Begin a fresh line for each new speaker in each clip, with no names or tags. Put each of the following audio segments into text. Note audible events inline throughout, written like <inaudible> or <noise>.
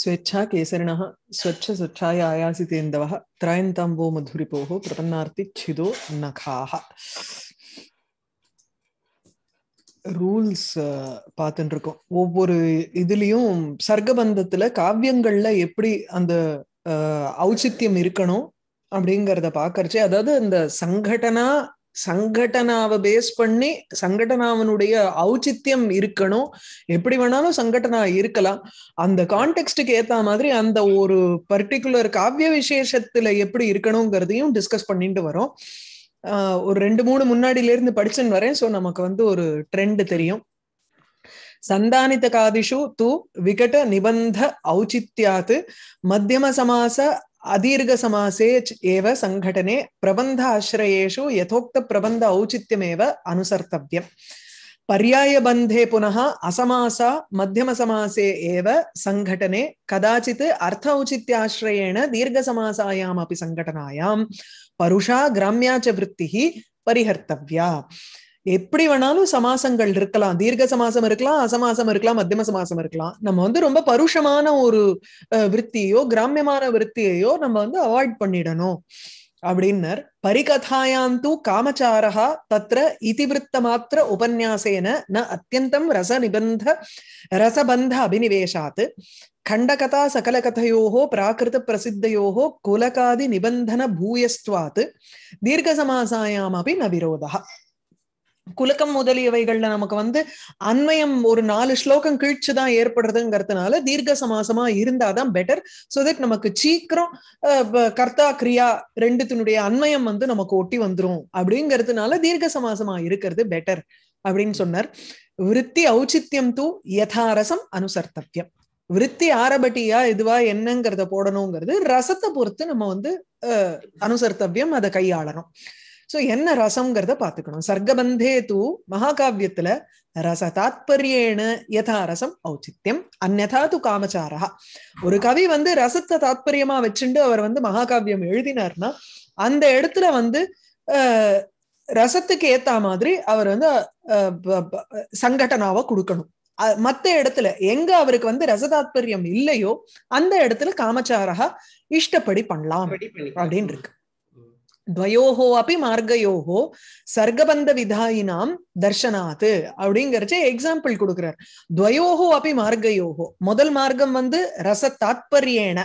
ஸ்வச்ச ஆயாசி केसरिणः திராயந்தாம்போ மதுரி போகோ பிரபன்னார்த்தி சிதோ நகாக rules பார்த்துட்டு இருக்கோம் ஒவ்வொரு இதுலயும் சர்க்கபந்தத்துல காவியங்கள்ல எப்படி அந்த ஔச்சித்யம் இருக்கணும் அப்படிங்கிறத பாக்குறச்சே அதாவது இந்த சங்கடனா சங்கடனாவை பேஸ் பண்ணி சங்கடனாவனுடைய ஔச்சித்தியம் இருக்கணும் எப்படி வேணாலும் சங்கடனா இருக்கலாம் அந்த கான்டெக்ட்டுக்கு ஏத்த மாதிரி அந்த ஒரு பர்டிகுலர் காவிய விசேஷத்துல எப்படி இருக்கணுங்கிறதையும் டிஸ்கஸ் பண்ணிட்டு வரோம் ஒரு ரெண்டு மூணு முன்னாடில இருந்து படிச்சுன்னு வரேன் ஸோ நமக்கு வந்து ஒரு ட்ரெண்ட் தெரியும் சந்தானித காதிஷு தூ விகட நிபந்த ஔச்சித்யாத்து மத்தியம சமாச अदीर्घसमासे एव सङ्घटने प्रबन्धाश्रयेषु यथोक्तप्रबन्ध औचित्यमेव अनुसर्तव्यम् पर्यायबन्धे पुनः असमास मध्यमसमासे एव सङ्घटने कदाचित् अर्थ औचित्याश्रयेण दीर्घसमासायामपि सङ्घटनायां परुषा ग्राम्या च वृत्तिः परिहर्तव्या எப்படி வேணாலும் சமாசங்கள் இருக்கலாம் தீர்க்க சமாசம் இருக்கலாம் அசமாசம் இருக்கலாம் மத்தியம சமாசம் இருக்கலாம் நம்ம வந்து ரொம்ப பருஷமான ஒரு விற்த்தியோ கிராமியமான விற்த்தியையோ நம்ம வந்து அவாய்ட் பண்ணிடணும் அப்படின்னர் பரிகதாயாம் தூ காமச்சாரா தத்திர இதிவிருத்த மாத்திர உபன்யாசேன ந அத்தியந்தம் ரச நிபந்த ரசபந்த அபினிவேஷாத் கண்டகதா கதையோ பிராகிருத பிரசித்தையோ குலகாதி நிபந்தன தீர்க்க தீர்க்கசமாசாயாமபி ந விரோதா குலக்கம் முதலியவைகள்ல நமக்கு வந்து அண்மயம் ஒரு நாலு ஸ்லோகம் கீழ்ச்சுதான் ஏற்படுறதுங்கிறதுனால தீர்க்க சமாசமா இருந்தாதான் பெட்டர் சோ தட் நமக்கு சீக்கிரம் கர்த்தா கிரியா ரெண்டுத்தினுடைய அண்மயம் வந்து நமக்கு ஒட்டி வந்துரும் அப்படிங்கிறதுனால தீர்க்க சமாசமா இருக்கிறது பெட்டர் அப்படின்னு சொன்னார் விற்பி ஔச்சித்யம் தூ யதாரசம் அனுசர்த்தவியம் விற்பி ஆரபட்டியா இதுவா என்னங்கிறத போடணுங்கிறது ரசத்தை பொறுத்து நம்ம வந்து அனுசர்த்தவியம் அதை கையாளணும் சோ என்ன ரசம்ங்கிறத பாத்துக்கணும் சர்க்கபந்தே தூ மகாகாவியத்துல ரச தாத்பரியேன யதா ரசம் ஔச்சித்யம் அந்நதா து காமச்சாரா ஒரு கவி வந்து ரசத்தை தாத்பரியமா வச்சுண்டு அவர் வந்து மகாகாவியம் எழுதினார்னா அந்த இடத்துல வந்து ரசத்துக்கு ஏத்த மாதிரி அவர் வந்து சங்கடனாவை கொடுக்கணும் மத்த இடத்துல எங்க அவருக்கு வந்து ரசதாத்பரியம் இல்லையோ அந்த இடத்துல காமச்சாரா இஷ்டப்படி பண்ணலாம் அப்படின்னு இருக்கு துவயோ அப்படி மார்கயோகோ சர்க்கபந்த விதாயினாம் தர்ஷனாத் அப்படிங்கிறச்சு எக்ஸாம்பிள் கொடுக்குறார் துவயோகோ அப்படி மார்கயோகோ முதல் மார்க்கம் வந்து ரச தாத்பரியேன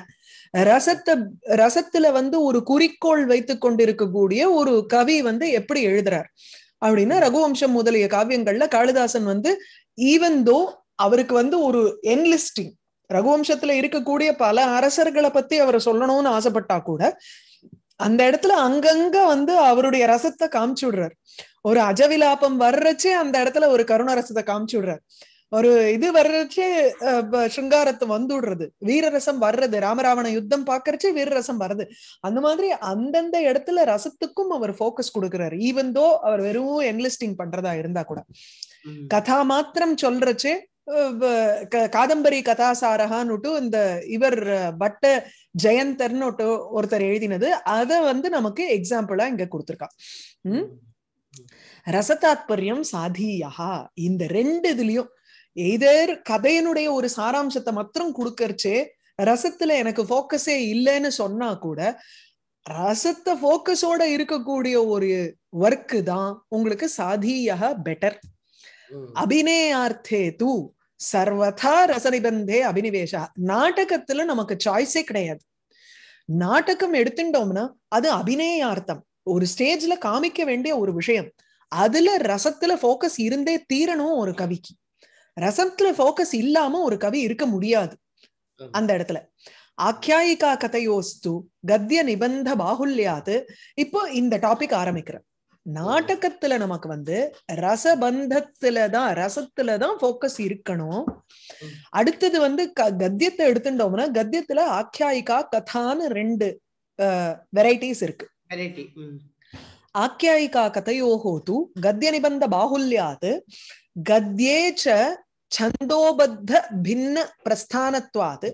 ரசத்தை ரசத்துல வந்து ஒரு குறிக்கோள் வைத்து கொண்டிருக்கக்கூடிய ஒரு கவி வந்து எப்படி எழுதுறார் அப்படின்னா ரகுவம்சம் முதலிய காவியங்கள்ல காளிதாசன் வந்து ஈவன் தோ அவருக்கு வந்து ஒரு என்லிஸ்டிங் ரகுவம்சத்துல இருக்கக்கூடிய பல அரசர்களை பத்தி அவர் சொல்லணும்னு ஆசைப்பட்டா கூட அந்த இடத்துல அங்கங்க வந்து அவருடைய ரசத்தை காமிச்சு விடுறாரு ஒரு அஜவிலாபம் வர்றச்சே அந்த இடத்துல ஒரு கருண ரசத்தை காமிச்சு விடுறாரு ஒரு இது வர்றச்சு சிங்காரத்தை விடுறது வீரரசம் வர்றது ராமராவண யுத்தம் பாக்குறச்சு வீரரசம் வர்றது அந்த மாதிரி அந்தந்த இடத்துல ரசத்துக்கும் அவர் போக்கஸ் கொடுக்குறாரு ஈவன் தோ அவர் வெறும் என்லிஸ்டிங் பண்றதா இருந்தா கூட கதா மாத்திரம் சொல்றச்சே காதம்பரி கதாசாரகான்னு இந்த இவர் பட்ட ஜெயந்தர்னு ஒருத்தர் எழுதினது அத வந்து நமக்கு எக்ஸாம்பிளா இங்க கொடுத்துருக்கான் உம் ரசதாத்பரியம் சாதியா இந்த ரெண்டு இதுலயும் எதர் கதையினுடைய ஒரு சாராம்சத்தை மாத்திரம் கொடுக்கறச்சே ரசத்துல எனக்கு போக்கஸே இல்லைன்னு சொன்னா கூட ரசத்தை போக்கஸோட இருக்கக்கூடிய ஒரு ஒர்க்கு தான் உங்களுக்கு சாதியாக பெட்டர் அபிநேயார்த்தே தூ சர்வதா ரசனிபந்தே அபினிவேஷா நாடகத்துல நமக்கு சாய்ஸே கிடையாது நாடகம் எடுத்துட்டோம்னா அது அபிநேயார்த்தம் ஒரு ஸ்டேஜ்ல காமிக்க வேண்டிய ஒரு விஷயம் அதுல ரசத்துல போக்கஸ் இருந்தே தீரணும் ஒரு கவிக்கு ரசத்துல போக்கஸ் இல்லாம ஒரு கவி இருக்க முடியாது அந்த இடத்துல ஆக்கியாயிகா கதையோஸ்து கத்திய நிபந்த பாகுல்யாது இப்போ இந்த டாபிக் ஆரம்பிக்கிறேன் நாடகத்துல நமக்கு வந்து ரசபந்தத்துல தான் ரசத்துல தான் போக்கஸ் இருக்கணும் அடுத்தது வந்து கத்தியத்தை எடுத்துட்டோம்னா கத்தியத்துல ஆக்கியாயிகா கதான்னு ரெண்டு வெரைட்டிஸ் இருக்கு ஆக்கியாயிகா தூ கத்திய நிபந்த பாகுல்யாது கத்யே ச சந்தோபத்த பின்ன பிரஸ்தானத்வாத்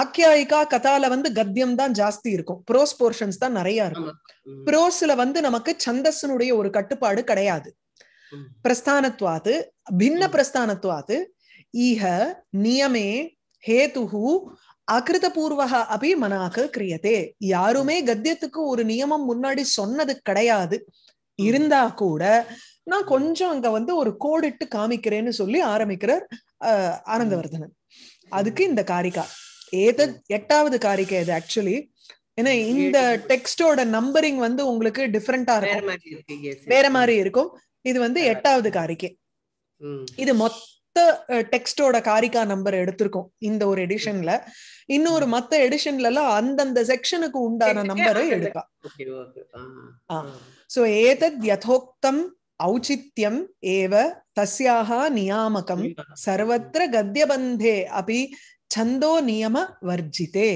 ஆக்கியாயிகா கதால வந்து கத்தியம் தான் ஜாஸ்தி இருக்கும் ப்ரோஸ் போர்ஷன்ஸ் தான் நிறைய இருக்கும் ப்ரோஸ்ல வந்து நமக்கு சந்தஸ்னுடைய ஒரு கட்டுப்பாடு கிடையாது பிரஸ்தானத்துவாது பின்ன பிரஸ்தானத்துவாது ஈஹ நியமே ஹேதுஹு அகிருதபூர்வக அபி மனாக கிரியதே யாருமே கத்தியத்துக்கு ஒரு நியமம் முன்னாடி சொன்னது கிடையாது இருந்தா கூட நான் கொஞ்சம் அங்க வந்து ஒரு கோடிட்டு காமிக்கிறேன்னு சொல்லி ஆரம்பிக்கிறார் ஆனந்தவர்தனன் அதுக்கு இந்த காரிகா ஏதத் எட்டாவது காரிக்கை இது ஆக்சுவலி ஏன்னா இந்த டெக்ஸ்டோட நம்பரிங் வந்து உங்களுக்கு டிஃப்ரெண்டா இருக்கும் வேற மாதிரி இருக்கும் இது வந்து எட்டாவது காரிக்கை இது மொத்த டெக்ஸ்டோட காரிக்கா நம்பர் எடுத்திருக்கோம் இந்த ஒரு எடிஷன்ல இன்னொரு மத்த எடிஷன்ல எல்லாம் அந்தந்த செக்ஷனுக்கு உண்டான நம்பர் எடுக்கா சோ ஏதத் யதோக்தம் ஔச்சித்யம் ஏவ तस्याः நியாமகம் சர்வத்திர கத்தியபந்தே अपि சந்தோ நியம வர்ஜிதே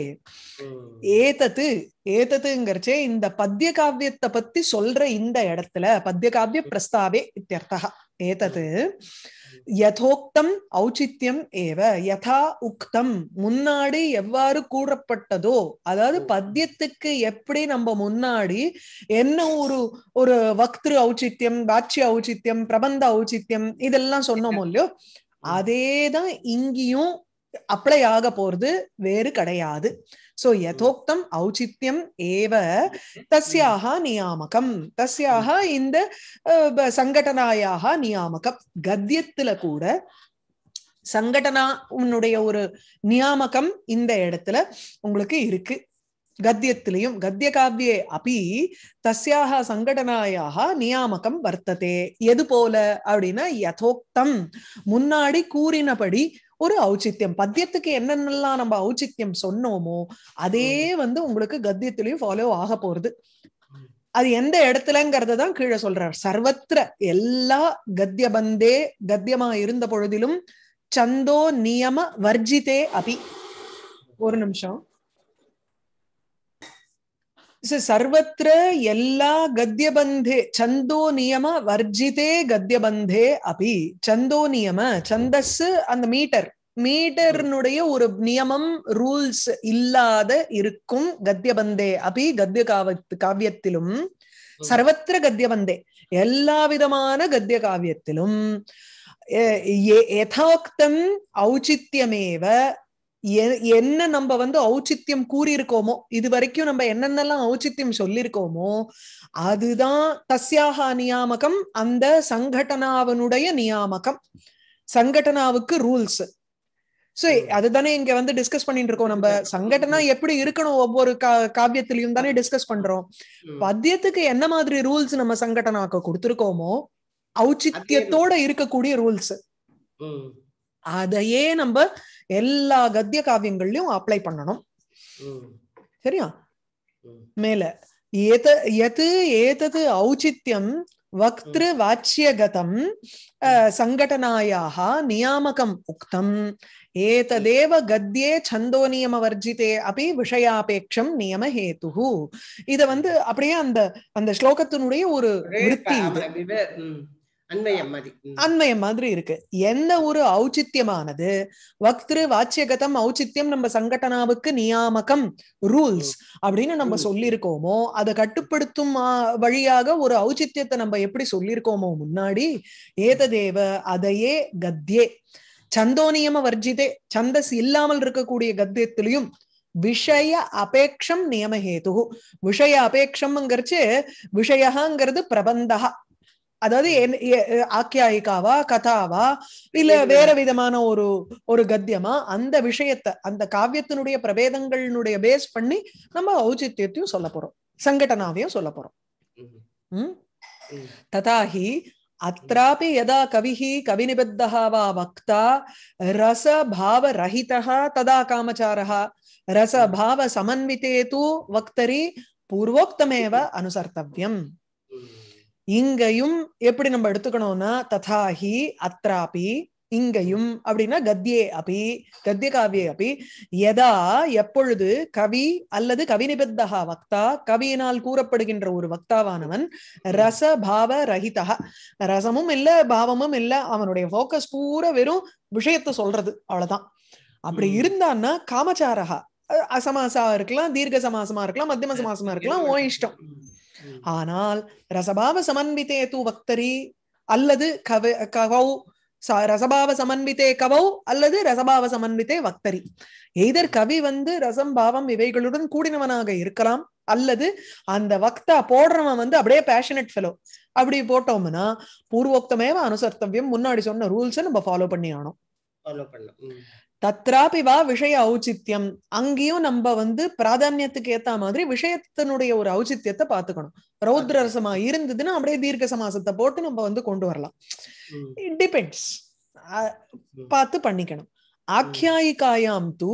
ஏதத்து ஏதத்துங்கிறச்சே இந்த பத்திய காவியத்தை பத்தி சொல்ற இந்த இடத்துல பத்திய காவிய பிரஸ்தாவே இத்தியர்த்தா ஏதது யதோக்தம் ஔச்சித்யம் ஏவ யதா உக்தம் முன்னாடி எவ்வாறு கூறப்பட்டதோ அதாவது பத்தியத்துக்கு எப்படி நம்ம முன்னாடி என்ன ஒரு ஒரு வக்திரு ஔச்சித்யம் வாட்சிய ஔச்சித்யம் பிரபந்த ஔச்சித்யம் இதெல்லாம் சொன்னோமோ இல்லையோ அதேதான் இங்கேயும் அப்ளை ஆக போறது வேறு கிடையாது சோ யதோக்தம் ஔச்சித்யம் ஏவ தஸ்யாக நியாமகம் தஸ்யாக இந்த சங்கடனாயாக நியாமகம் கத்தியத்துல கூட சங்கடனா உன்னுடைய ஒரு நியாமகம் இந்த இடத்துல உங்களுக்கு இருக்கு கத்தியத்திலையும் கத்திய காவியே அப்பி தஸ்யாக சங்கடனாயாக நியாமகம் வர்த்ததே எது போல அப்படின்னா யதோக்தம் முன்னாடி கூறினபடி ஒரு ஔச்சித்யம் பத்தியத்துக்கு என்னென்னலாம் நம்ம ஔச்சித்யம் சொன்னோமோ அதே வந்து உங்களுக்கு கத்தியத்திலையும் ஃபாலோ ஆக போறது அது எந்த இடத்துலங்கிறத தான் கீழே சொல்றார் சர்வத்திர எல்லா கத்தியபந்தே கத்தியமா இருந்த பொழுதிலும் சந்தோ நியம வர்ஜிதே அபி ஒரு நிமிஷம் சர்வத்திர எல்லா கத்தியபந்தே சந்தோ நியம வர்ஜிதே கத்தியபந்தே அபி சந்தோ நியம சந்தஸ் அந்த மீட்டர் மீட்டர்னுடைய ஒரு நியமம் ரூல்ஸ் இல்லாத இருக்கும் கத்தியபந்தே அபி கத்திய காவ காவியத்திலும் சர்வத்திர கத்தியபந்தே எல்லா விதமான கத்திய காவியத்திலும் யதோக்தம் ஔச்சித்யமேவ என்ன நம்ம வந்து ஔச்சித்யம் கூறியிருக்கோமோ இது வரைக்கும் நம்ம என்னென்னலாம் ஔச்சித்யம் சொல்லியிருக்கோமோ அதுதான் தஸ்யாகா நியாமகம் அந்த சங்கடனாவனுடைய நியாமகம் சங்கடனாவுக்கு ரூல்ஸ் சோ அதுதானே இங்க வந்து டிஸ்கஸ் பண்ணிட்டு இருக்கோம் நம்ம சங்கடனா எப்படி இருக்கணும் ஒவ்வொரு காவியத்திலையும் தானே டிஸ்கஸ் பண்றோம் பத்தியத்துக்கு என்ன மாதிரி ரூல்ஸ் நம்ம சங்கடனாக்கு கொடுத்துருக்கோமோ ஔச்சித்யத்தோட இருக்கக்கூடிய ரூல்ஸ் அதையே நம்ம எல்லா கத்திய காவியங்கள்லயும் அப்ளை பண்ணணும் சரியா மேல எது ஏதது ஔச்சித்யம் வக்திரு வாச்சியகதம் சங்கடனாயாக நியாமகம் உக்தம் ஏததேவ கத்தியே சந்தோ நியம வர்ஜிதே அப்படி விஷயாபேட்சம் நியம ஹேது இத வந்து அப்படியே அந்த அந்த ஸ்லோகத்தினுடைய ஒரு விற்பி
அண்மையம்
மாதிரி இருக்கு எந்த ஒரு ஔச்சித்யமானது வக்திரு வாச்சியகதம் ஔச்சித்யம் நம்ம சங்கடனாவுக்கு நியாமகம் ரூல்ஸ் அப்படின்னு நம்ம சொல்லியிருக்கோமோ அதை கட்டுப்படுத்தும் வழியாக ஒரு ஔச்சித்யத்தை நம்ம எப்படி சொல்லியிருக்கோமோ முன்னாடி ஏததேவ அதையே கத்தியே சந்தோனியம வர்ஜிதே சந்தஸ் இல்லாமல் இருக்கக்கூடிய கத்தியத்திலையும் விஷய அபேக்ஷம் நியமஹேது விஷய அபேக்ஷம்ங்கிறச்சு விஷயங்கிறது பிரபந்தகா அதாவது ஆக்கியாயிக்காவா கதாவா இல்ல வேற விதமான ஒரு ஒரு கத்தியமா அந்த விஷயத்த அந்த காவியத்தினுடைய பிரபேதங்களுடைய பேஸ் பண்ணி நம்ம ஔச்சித்யத்தையும் சொல்ல போறோம் சங்கடனாவையும் சொல்ல போறோம் உம் ததாஹி அत्रापि यदा कविः कविनिबद्धः वा वक्ता रसभावरहितः तदा कामचारः சமன்விதே தூ வக்தரி பூர்வோக்தமேவ அனுசர்த்தவியம் இங்கையும் எப்படி நம்ம எடுத்துக்கணும்னா ததாஹி அத்ராபி இங்கையும் அப்படின்னா கத்தியே அபி கத்திய காவியே அபி எதா எப்பொழுது கவி அல்லது கவி நிபத்தா வக்தா கவியினால் கூறப்படுகின்ற ஒரு வக்தாவானவன் ரச பாவ ரஹிதா ரசமும் இல்ல பாவமும் இல்ல அவனுடைய போக்கஸ் பூரா வெறும் விஷயத்த சொல்றது அவ்வளவுதான் அப்படி இருந்தான்னா காமச்சாரகா அசமாசா இருக்கலாம் தீர்க்க சமாசமா இருக்கலாம் மத்தியம சமாசமா இருக்கலாம் ஓ இஷ்டம் ஆனால் ரசபாவ சமன்விதே தூ வக்தரி அல்லது கவ கவௌ ரசபாவ சமன்விதே கவௌ அல்லது ரசபாவ சமன்விதே வக்தரி எய்தர் கவி வந்து ரசம் பாவம் இவைகளுடன் கூடினவனாக இருக்கலாம் அல்லது அந்த வக்தா போடுறவன் வந்து அப்படியே பேஷனட் ஃபெலோ அப்படி போட்டோம்னா பூர்வோக்தமேவ அனுசர்த்தவியம் முன்னாடி சொன்ன ரூல்ஸை நம்ம ஃபாலோ பண்ணி ஆனோம் தத்ராபி வா விஷய ஔச்சித்யம் அங்கேயும் நம்ம வந்து பிராதானியத்துக்கு ஏத்த மாதிரி விஷயத்தினுடைய ஒரு ஔச்சித்யத்தை பாத்துக்கணும் ரௌத்ரரசமா இருந்ததுன்னா அப்படியே தீர்க்க சமாசத்தை போட்டு நம்ம வந்து கொண்டு வரலாம் இட் டிபெண்ட்ஸ் பார்த்து பண்ணிக்கணும் ஆக்கியாயிகாயாம் தூ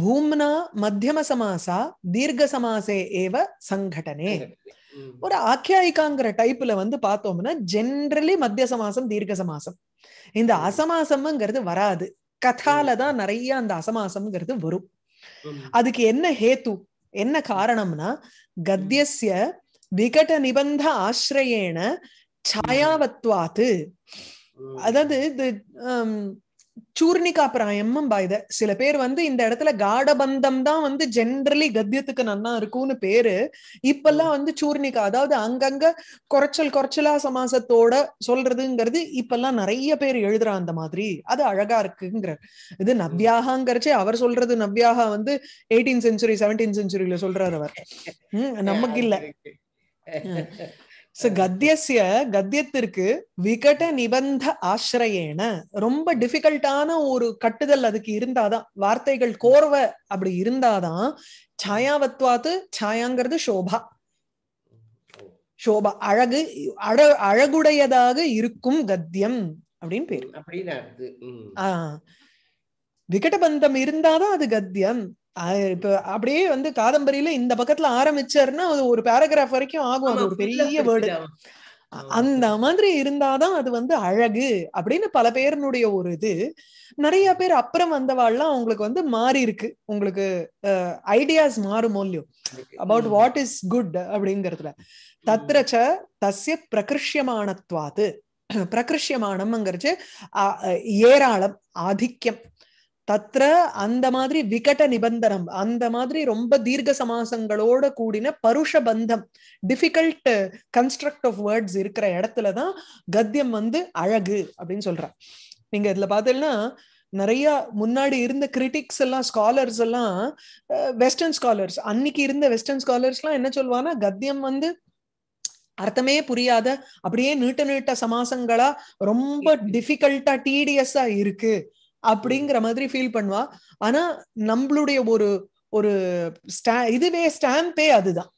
பூம்னா மத்தியம சமாசா தீர்க்க சமாசே ஏவ சங்கடனே ஒரு ஆக்கியாயிகாங்கிற டைப்ல வந்து பார்த்தோம்னா ஜென்ரலி மத்திய சமாசம் தீர்க்க சமாசம் இந்த அசமாசம்ங்கிறது வராது கதால தான் நிறைய அந்த அசமாசம்ங்கிறது வரும் அதுக்கு என்ன ஹேத்து என்ன காரணம்னா கத்தியசிய விகட நிபந்த ஆசிரியேன சாயாவத்வாத்து அதாவது சூர்ணிகா பிராயம் பாய் த சில பேர் வந்து இந்த இடத்துல காடபந்தம் தான் வந்து ஜென்ரலி கத்தியத்துக்கு நன்னா இருக்கும்னு பேரு இப்பெல்லாம் வந்து சூர்ணிகா அதாவது அங்கங்க குறைச்சல் குறைச்சலா சமாசத்தோட சொல்றதுங்கிறது இப்பெல்லாம் நிறைய பேர் எழுதுறா அந்த மாதிரி அது அழகா இருக்குங்கிற இது நவ்யாகாங்கிறச்சே அவர் சொல்றது நவ்யாகா வந்து எயிட்டீன் செஞ்சுரி செவன்டீன் செஞ்சுரியில சொல்றாரு அவர் <laughs> நமக்கு இல்ல கத்தியசிய கத்தியத்திற்கு விகட நிபந்த ஆசிரயேன ரொம்ப டிஃபிகல்ட்டான ஒரு கட்டுதல் அதுக்கு இருந்தாதான் வார்த்தைகள் கோர்வை அப்படி இருந்தாதான் சாயாவத்வாத்து சாயாங்கிறது சோபா சோபா அழகு அழ அழகுடையதாக இருக்கும் கத்தியம் அப்படின்னு பேரு பந்தம் இருந்தாதான் அது கத்தியம் இப்ப அப்படியே வந்து காதம்பரியில இந்த பக்கத்துல ஆரம்பிச்சாருன்னா அது ஒரு பேராகிராஃப் வரைக்கும் ஆகும் அது ஒரு பெரிய வேர்டு அந்த மாதிரி இருந்தாதான் அது வந்து அழகு அப்படின்னு பல பேருனுடைய ஒரு இது நிறைய பேர் அப்புறம் வந்தவாள்லாம் உங்களுக்கு வந்து மாறி இருக்கு உங்களுக்கு ஐடியாஸ் மாறும் மூலியம் அபவுட் வாட் இஸ் குட் அப்படிங்கிறதுல தத்ரச்ச தஸ்ய பிரகிருஷ்யமானத்வாது பிரகிருஷ்யமானம்ங்கிறது ஏராளம் ஆதிக்கம் தத்ர அந்த மாதிரி விகட நிபந்தனம் அந்த மாதிரி ரொம்ப தீர்க்க சமாசங்களோட கூடின பருஷ பந்தம் டிஃபிகல்ட் கன்ஸ்ட்ரக்ட் ஆஃப் வேர்ட்ஸ் இருக்கிற இடத்துல தான் கத்தியம் வந்து அழகு அப்படின்னு சொல்றா நீங்க இதுல பாத்தீங்கன்னா நிறைய முன்னாடி இருந்த கிரிட்டிக்ஸ் எல்லாம் ஸ்காலர்ஸ் எல்லாம் வெஸ்டர்ன் ஸ்காலர்ஸ் அன்னைக்கு இருந்த வெஸ்டர்ன் ஸ்காலர்ஸ் எல்லாம் என்ன சொல்லுவான்னா கத்தியம் வந்து அர்த்தமே புரியாத அப்படியே நீட்ட நீட்ட சமாசங்களா ரொம்ப டிஃபிகல்ட்டா டீடியஸா இருக்கு அப்படிங்கிற மாதிரி ஃபீல் பண்ணுவா ஆனா நம்மளுடைய ஒரு ஒரு ஸ்டா இதுவே ஸ்டாம்பே அதுதான்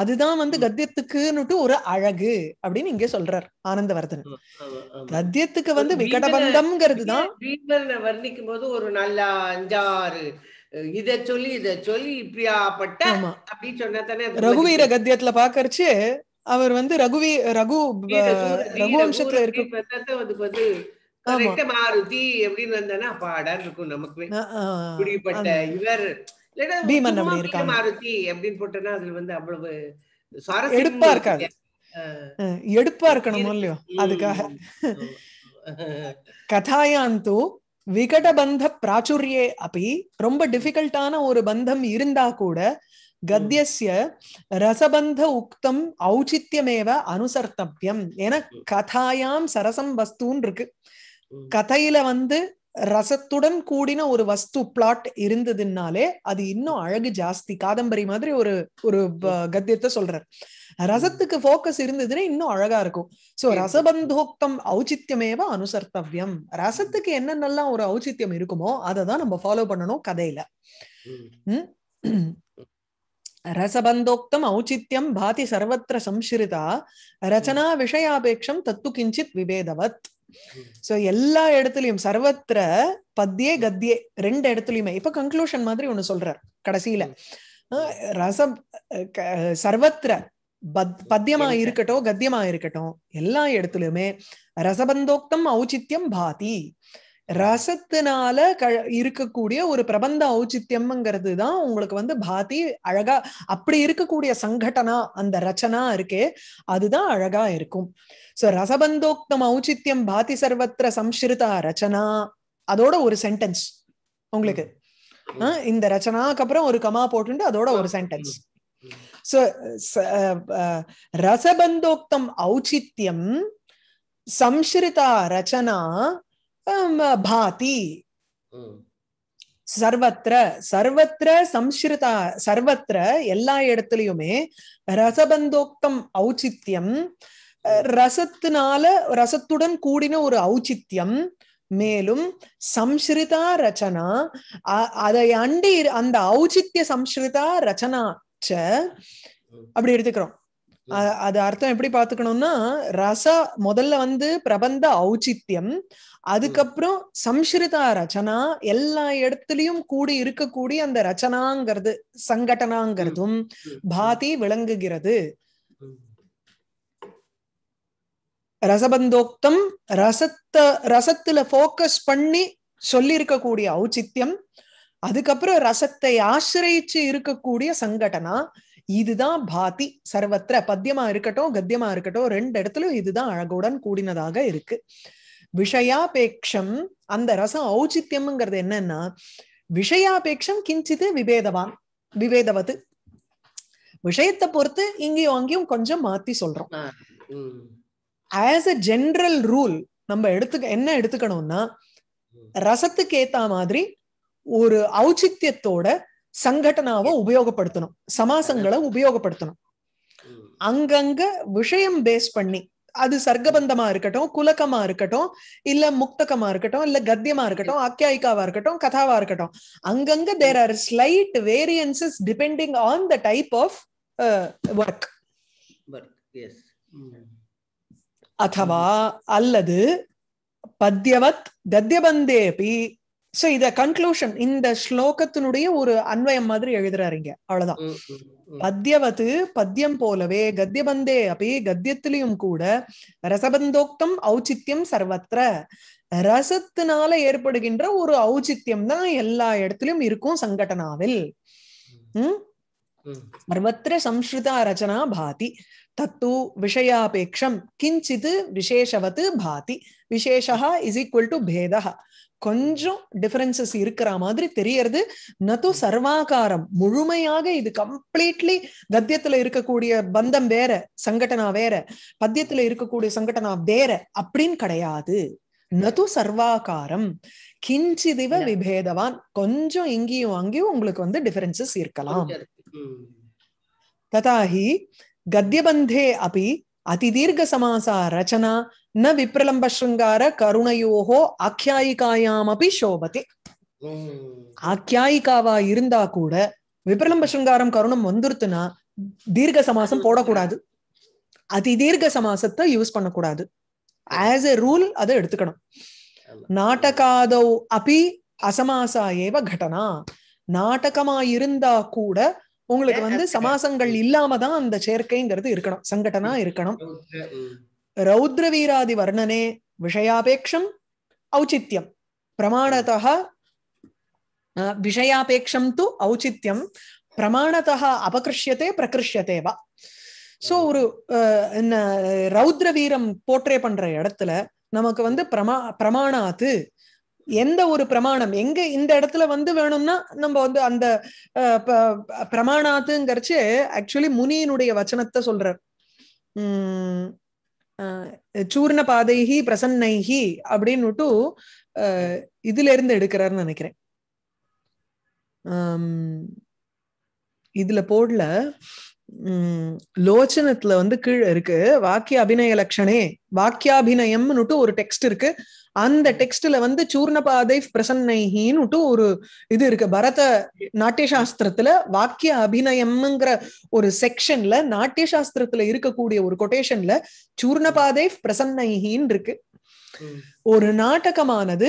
அதுதான் வந்து கத்தியத்துக்குன்னுட்டு ஒரு அழகு அப்படின்னு இங்க சொல்றார் ஆனந்தவர்தன் கத்தியத்துக்கு வந்து விகடபந்தம்ங்கிறது தான்
வர்ணிக்கும் போது ஒரு நல்ல அஞ்சாறு இத சொல்லி இத சொல்லி இப்படியாப்பட்ட அப்படின்னு சொன்னதானே ரகுவீர
கத்தியத்துல பாக்கறச்சு அவர் வந்து ரகுவி ரகு ரகுவம்சத்துல இருக்கு
மாருதி வந்து அவ்வளவு
எடுப்பா பிராச்சுரியே அப்படி ரொம்ப டிஃபிகல்ட்டான ஒரு பந்தம் இருந்தா கூட கத்தியசிய ரசபந்த உக்தம் ஔச்சித்யமேவ அனுசர்த்தவியம் என கதாயாம் சரசம் வஸ்தூன் இருக்கு கதையில வந்து ரசத்துடன் கூடின ஒரு வஸ்து பிளாட் இருந்ததுனாலே அது இன்னும் அழகு ஜாஸ்தி காதம்பரி மாதிரி ஒரு ஒரு கத்தியத்தை சொல்றார் ரசத்துக்கு போக்கஸ் இருந்ததுன்னா இன்னும் அழகா இருக்கும் சோ ரசபந்தோக்தம் ஔச்சித்யமேவ அனுசர்த்தவியம் ரசத்துக்கு என்னென்னலாம் ஒரு ஔச்சித்யம் இருக்குமோ அதை தான் நம்ம ஃபாலோ பண்ணணும் கதையில ரசபந்தோக்தம் ஔச்சித்யம் பாதி சர்வத்திர சம்சிருதா ரச்சனா விஷயாபேட்சம் தத்து கிஞ்சித் விபேதவத் சோ எல்லா இடத்துலயும் சர்வத்திர பத்தியே கத்தியே ரெண்டு இடத்துலயுமே இப்ப கன்க்ளூஷன் மாதிரி ஒண்ணு சொல்றார் கடைசியில ரசம் சர்வத்திர பத்தியமா இருக்கட்டும் கத்தியமா இருக்கட்டும் எல்லா இடத்துலயுமே ரசபந்தோக்தம் ஔச்சித்யம் பாதி ரசத்தினால க இருக்கக்கூடிய ஒரு பிரபந்த ஔச்சித்யம்ங்கிறது தான் உங்களுக்கு வந்து பாதி அழகா அப்படி இருக்கக்கூடிய சங்கடனா அந்த ரச்சனா இருக்கே அதுதான் அழகா இருக்கும் சோ ரசபந்தோக்தம் ஔச்சித்யம் பாதி சர்வத்திர சம்ஸ்ருதா ரச்சனா அதோட ஒரு சென்டென்ஸ் உங்களுக்கு இந்த ரச்சனாக்கு அப்புறம் ஒரு கமா போட்டுட்டு அதோட ஒரு சென்டென்ஸ் சோ ரசபந்தோக்தம் ஔச்சித்யம் சம்ஸ்ருதா ரச்சனா பாதி சர்வத்திர சர்வத்திர சம்ஸ்கிருதா சர்வத்திர எல்லா இடத்துலயுமே ரசபந்தோக்தம் ஔச்சித்யம் ரசத்தினால ரசத்துடன் கூடின ஒரு ஔச்சித்யம் மேலும் சம்ஸ்கிருதா ரச்சனா அதை அண்டி அந்த ஔச்சித்ய சம்ஸ்கிருதா ரச்சனா அப்படி எடுத்துக்கிறோம் அது அர்த்தம் எப்படி பாத்துக்கணும்னா ரச முதல்ல வந்து பிரபந்த ஔச்சித்யம் அதுக்கப்புறம் சம்ஸ்கிருதா ரச்சனா எல்லா இடத்துலயும் கூடி இருக்கக்கூடிய அந்த ரச்சனாங்கிறது சங்கடனாங்கிறதும் பாதி விளங்குகிறது ரசபந்தோக்தம் ரசத்தை ரசத்துல போக்கஸ் பண்ணி சொல்லி இருக்கக்கூடிய ஔச்சித்யம் அதுக்கப்புறம் ரசத்தை ஆசிரியிச்சு இருக்கக்கூடிய சங்கடனா இதுதான் பாதி சர்வத்திர பத்தியமா இருக்கட்டும் கத்தியமா இருக்கட்டும் ரெண்டு இடத்துலயும் இதுதான் அழகுடன் கூடினதாக இருக்கு விஷயாபேக்ஷம் அந்த ரசம் ஔச்சித்யம்ங்கிறது என்னன்னா விஷயாபேக்ஷம் கிஞ்சித்து விபேதவான் விபேதவது விஷயத்தை பொறுத்து இங்கேயும் அங்கேயும் கொஞ்சம் மாத்தி சொல்றோம் ஆஸ் அ ஜென்ரல் ரூல் நம்ம எடுத்துக்க என்ன எடுத்துக்கணும்னா ரசத்துக்கு ஏத்த மாதிரி ஒரு ஔச்சித்யத்தோட சங்கடனாவை உபயோகப்படுத்தணும் சமாசங்களை உபயோகப்படுத்தணும் அங்கங்க விஷயம் பேஸ் பண்ணி அது சர்க்கபந்தமா இருக்கட்டும் குலக்கமா இருக்கட்டும் இல்ல முக்தகமா இருக்கட்டும் இல்ல கத்தியமா இருக்கட்டும் ஆக்கியாயிக்காவா இருக்கட்டும் கதாவா இருக்கட்டும் அங்கங்க there are slight variances depending on the type of work அத்தவா அல்லது பத்யவத் கத்தியபந்தேபி சோ இத கன்க்ளூஷன் இந்த ஸ்லோகத்தினுடைய ஒரு அன்வயம் மாதிரி எழுதுறாருங்க அவ்வளவுதான் பத்தியவத்து பத்தியம் போலவே கத்தியபந்தே அப்படி கத்தியத்திலையும் கூட ரசபந்தோக்தம் ஔச்சித்யம் சர்வத்திர ரசத்தினால ஏற்படுகின்ற ஒரு ஔச்சித்யம் தான் எல்லா இடத்திலும் இருக்கும் சங்கடனாவில் உம் சர்வத்திர சம்ஸ்கிருதா ரச்சனா பாதி தத்து விஷயாபேட்சம் கிஞ்சித் விசேஷவத் பாதி விசேஷா இஸ் ஈக்குவல் டு பேதா கொஞ்சம் டிஃபரன்சஸ் இருக்கிற மாதிரி தெரியறது நது சர்வாகாரம் முழுமையாக இது கம்ப்ளீட்லி கத்தியத்துல இருக்கக்கூடிய பந்தம் வேற சங்கடனா வேற பத்தியத்துல இருக்கக்கூடிய சங்கடனா வேற அப்படின்னு கிடையாது நது சர்வாகாரம் கிஞ்சிதிவ விபேதவான் கொஞ்சம் இங்கேயும் அங்கேயும் உங்களுக்கு வந்து டிஃபரன்சஸ் இருக்கலாம் ததாஹி கத்தியபந்தே அப்படி அதிதீர்க சமாசா ரச்சனா ந விப்ரலம்ப ஸ்ருங்கார கருணையோகோ ஆக்கியாயிகாயாம் அப்படி சோபதி ஆக்கியாயிக்காவா இருந்தா கூட விப்ரலம்ப ஸ்ருங்காரம் கருணம் வந்துருத்துனா தீர்க்க சமாசம் போடக்கூடாது அதிதீர்க்க சமாசத்தை யூஸ் பண்ணக்கூடாது ஆஸ் எ ரூல் அதை எடுத்துக்கணும் நாடகாதோ அபி அசமாசா ஏவ கடனா நாடகமா இருந்தா கூட உங்களுக்கு வந்து சமாசங்கள் இல்லாம தான் அந்த சேர்க்கைங்கிறது இருக்கணும் சங்கடனா இருக்கணும் ரௌத்ர வீராதி வர்ணனே விஷயாபேக்ஷம் ஔச்சித்யம் பிரமாணத விஷயாபேக்ஷம் து ஔச்சித்யம் பிரமாணத அபகிருஷ்யத்தே பிரகிருஷ்யத்தேவா சோ ஒரு ரௌத்ர வீரம் போர்ட்ரே பண்ற இடத்துல நமக்கு வந்து பிரமா பிரமாணாத்து எந்த ஒரு பிரமாணம் எங்க இந்த இடத்துல வந்து வேணும்னா நம்ம வந்து அந்த பிரமாணாத்துங்கிறச்சு ஆக்சுவலி முனியினுடைய வச்சனத்தை சொல்றார் உம் சூர்ண பாதைகி பிரசன்னைகி அப்படின்னுட்டு இதுல இருந்து எடுக்கிறாருன்னு நினைக்கிறேன் இதுல போடல உம் லோச்சனத்துல வந்து கீழே இருக்கு வாக்கிய அபிநய லட்சணே வாக்கியாபிநயம்னுட்டு ஒரு டெக்ஸ்ட் இருக்கு அந்த டெக்ஸ்ட்ல வந்து சூர்ணபாதை பிரசன்னைகின்னு ஒரு இது இருக்கு பரத நாட்டிய சாஸ்திரத்துல வாக்கிய அபிநயம்ங்கிற ஒரு செக்ஷன்ல நாட்டிய சாஸ்திரத்துல இருக்கக்கூடிய ஒரு கொட்டேஷன்ல சூர்ணபாதை பிரசன்னைகின்னு இருக்கு ஒரு நாடகமானது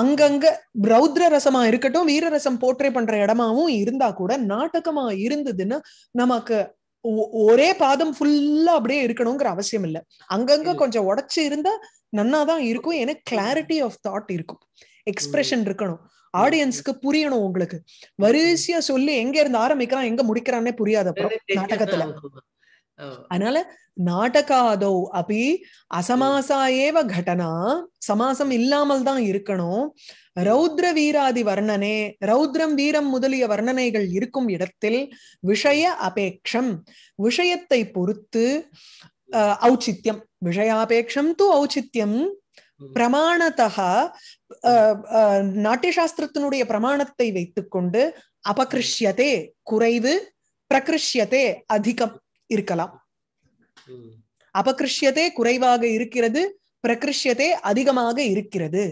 அங்கங்க பிரௌத்ர ரசமா இருக்கட்டும் வீரரசம் போற்றை பண்ற இடமாவும் இருந்தா கூட நாடகமா இருந்ததுன்னா நமக்கு ஒரே பாதம் ஃபுல்லா அப்படியே இருக்கணுங்கிற அவசியம் இல்லை அங்கங்க கொஞ்சம் உடச்சு இருந்தா நன்னாதான் இருக்கும் ஏன்னா கிளாரிட்டி ஆஃப் தாட் இருக்கும் எக்ஸ்பிரஷன் இருக்கணும் ஆடியன்ஸ்க்கு புரியணும் உங்களுக்கு வரிசையா சொல்லி எங்க இருந்து ஆரம்பிக்கிறான் எங்க முடிக்கிறான்னே புரியாது அப்புறம் நாடகத்துல அதனால நாடகாதோ அப்படி அசமாசா ஏவ கட்டனா சமாசம் இல்லாமல் தான் இருக்கணும் ரௌத்ர வீராதி வர்ணனே ரௌத்ரம் வீரம் முதலிய வர்ணனைகள் இருக்கும் இடத்தில் விஷய அபேக்ஷம் விஷயத்தை பொறுத்து ஔச்சித்யம் விஷயாபேக்ஷம் து ஔச்சித்யம் பிரமாணத்தகா நாட்டியசாஸ்திரத்தினுடைய பிரமாணத்தை வைத்துக்கொண்டு அபகிருஷ்யதே குறைவு பிரகிருஷ்யதே அதிகம் இருக்கலாம் அபகிருஷ்யத்தை குறைவாக இருக்கிறது பிரகிருஷ்யத்தை அதிகமாக இருக்கிறது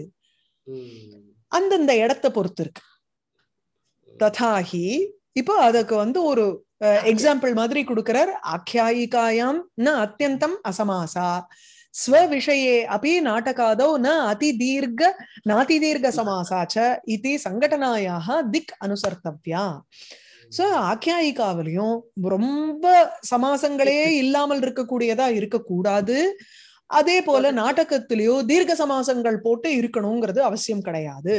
அந்தந்த இடத்தை பொறுத்து இருக்கு ததாகி இப்போ அதுக்கு வந்து ஒரு எக்ஸாம்பிள் மாதிரி கொடுக்கிறார் ஆக்கியாயிகாயாம் ந அத்தியந்தம் அசமாசா ஸ்வவிஷயே அப்படி நாட்டகாதோ ந அதி தீர்க்க நாதி தீர்க்க சமாசாச்ச இது சங்கடனாயாக திக் அனுசர்த்தவ்யா சோ ஆக்கியாயிகாவிலையும் ரொம்ப சமாசங்களே <laughs> இல்லாமல் இருக்கக்கூடியதா இருக்கக்கூடாது அதே போல நாடகத்திலேயோ தீர்க்க சமாசங்கள் போட்டு இருக்கணுங்கிறது அவசியம் கிடையாது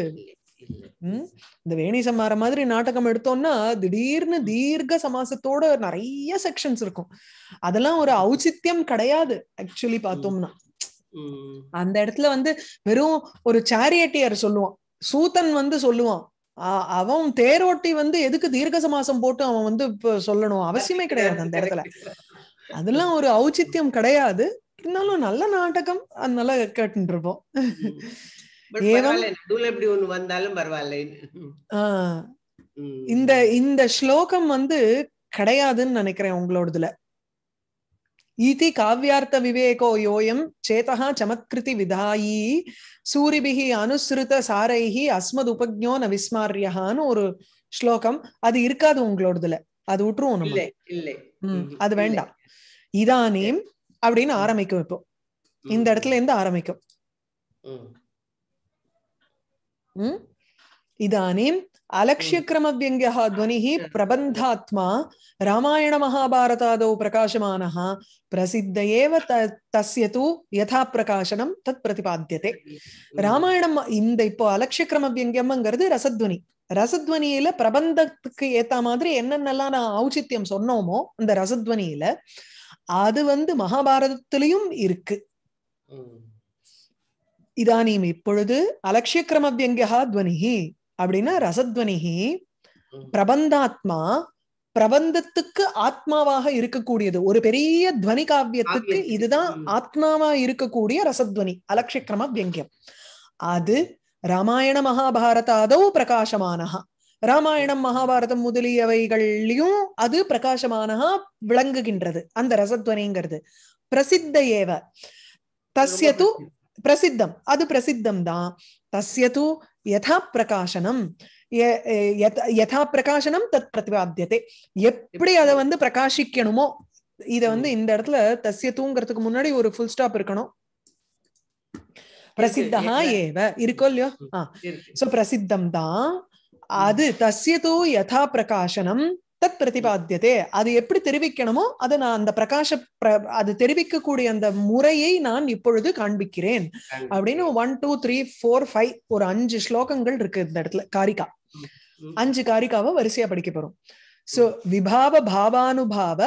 இந்த வேணி சம்மார மாதிரி நாடகம் எடுத்தோம்னா திடீர்னு தீர்க்க சமாசத்தோட நிறைய செக்ஷன்ஸ் இருக்கும் அதெல்லாம் ஒரு ஔச்சித்யம் கிடையாது ஆக்சுவலி பார்த்தோம்னா அந்த இடத்துல வந்து வெறும் ஒரு சாரியட்டியர் சொல்லுவான் சூத்தன் வந்து சொல்லுவான் அவன் தேரோட்டி வந்து எதுக்கு தீர்க்க சமாசம் போட்டு அவன் வந்து சொல்லணும் அவசியமே கிடையாது அந்த இடத்துல அதெல்லாம் ஒரு ஔச்சித்யம் கிடையாது இருந்தாலும் நல்ல நாடகம் அதனால கேட்டு இருப்போம்
வந்தாலும் பரவாயில்ல
இந்த இந்த ஸ்லோகம் வந்து கிடையாதுன்னு நினைக்கிறேன் உங்களோடதுல இது காவியார்த்த விவேகோ யோயம் சேதா சமத்கிருதி விதாயி சூரிபிகி அனுசிருத சாரைஹி அஸ்மது உபஜோ ந விஸ்மாரியான்னு ஒரு ஸ்லோகம் அது இருக்காது உங்களோடதுல அது
விட்டுருவோம்
அது வேண்டாம் இதானேம் அப்படின்னு ஆரம்பிக்கும் இப்போ இந்த இடத்துல இருந்து ஆரம்பிக்கும் இதானேம் अलक्ष्यक्रमव्यङ्ग्यः பிரபந்தாத்மா प्रबन्धात्मा மகாபாரதாதோ प्रकाशमानः பிரசித்த ஏவ तस्य तु யதா பிரகாசனம் தத் பிரதிபாத்தியதே ராமாயணம் இந்த இப்போ அலட்சியக்கிரமவியங்கம்ங்கிறது ரசத்வனி ரசத்வனியில பிரபந்தத்துக்கு ஏத்த மாதிரி என்னென்னலாம் நான் ஔச்சித்யம் சொன்னோமோ அந்த ரசத்வனியில அது வந்து மகாபாரதத்திலையும் இருக்கு இதானீம் இப்பொழுது வியங்கியா துவனிஹி அப்படின்னா ரசத்வனிகி பிரபந்தாத்மா பிரபந்தத்துக்கு ஆத்மாவாக இருக்கக்கூடியது ஒரு பெரிய துவனி காவியத்துக்கு இதுதான் ஆத்மாவா இருக்கக்கூடிய ரசத்வனி அலட்சியக்கிரம வியங்கியம் அது ராமாயண மகாபாரதாதோ பிரகாசமானஹா ராமாயணம் மகாபாரதம் முதலியவைகள்லயும் அது பிரகாசமானஹா விளங்குகின்றது அந்த ரசத்வனிங்கிறது பிரசித்த ஏவ தஸ்யது பிரசித்தம் அது பிரசித்தம் தான் தஸ்யது யதா பிரகாசனம் யதா பிரகாசனம் தத் பிரதிபாத்தியத்தை எப்படி அதை வந்து பிரகாசிக்கணுமோ இத வந்து இந்த இடத்துல தசிய தூங்குறதுக்கு முன்னாடி ஒரு ஃபுல் ஸ்டாப் இருக்கணும் பிரசித்தா ஏவ இருக்கோ இல்லையோ சோ பிரசித்தம் தான் அது தசிய தூ யதா பிரகாசனம் தத் பிரதிபாத்தியதே அது எப்படி தெரிவிக்கணுமோ அதை நான் அந்த பிரகாஷ அது தெரிவிக்கக்கூடிய அந்த முறையை நான் இப்பொழுது காண்பிக்கிறேன் அப்படின்னு one two three four five ஒரு அஞ்சு ஸ்லோகங்கள் இருக்கு இந்த இடத்துல காரிகா அஞ்சு காரிகாவை வரிசையா படிக்க போறோம் சோ விபாவ பாவானுபாவ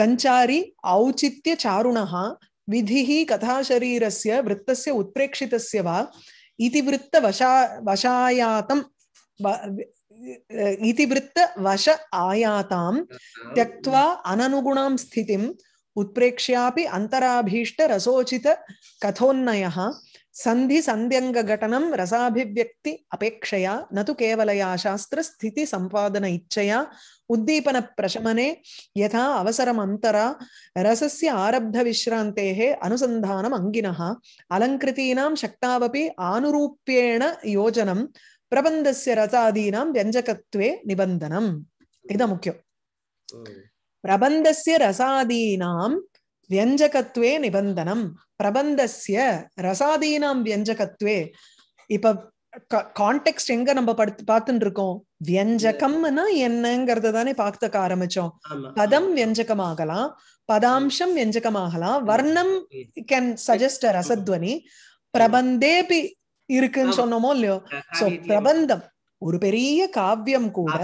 சஞ்சாரி ஔச்சித்ய சாருணா விதிஹி கதாசரீரஸ்ய விரத்தசிய உத்பிரேட்சிதஸ்ய வா இதிவிருத்த வசா வசாயாத்தம் इतिवृत्तवश आयातां त्यक्त्वा अननुगुणां स्थितिम् उत्प्रेक्ष्यापि अन्तराभीष्टरसोचितकथोन्नयः सन्धिसन्ध्यङ्गघटनं रसाभिव्यक्ति अपेक्षया न तु केवलया शास्त्रस्थितिसम्पादन इच्छया प्रशमने यथा अवसरमन्तरा रसस्य आरब्धविश्रान्तेः अनुसन्धानम् अङ्गिनः अलङ्कृतीनां शक्तावपि आनुरूप्येण योजनं பிரபந்தஸ்ய ரசாதீனாம் வியஞ்சகத்துவே நிபந்தனம் இதுதான் முக்கியம் பிரபந்தஸ்ய ரசாதீனாம் வியஞ்சகத்துவே நிபந்தனம் பிரபந்தசிய ரசாதீனாம் வியஞ்சகத்துவே இப்ப கான்டெக்ட் எங்க நம்ம படுத்து பார்த்துட்டு இருக்கோம் வியஞ்சகம்னா என்னங்கறத தானே பார்த்துக்க ஆரம்பிச்சோம் பதம் வியஞ்சகமாகலாம் பதாம்சம் வியஞ்சகமாகலாம் வர்ணம் கேன் சஜஸ்ட் ரசத்வனி பிரபந்தேபி இருக்குன்னு சொன்னோமோ இல்லையோ சோ பிரபந்தம் ஒரு பெரிய காவியம் கூட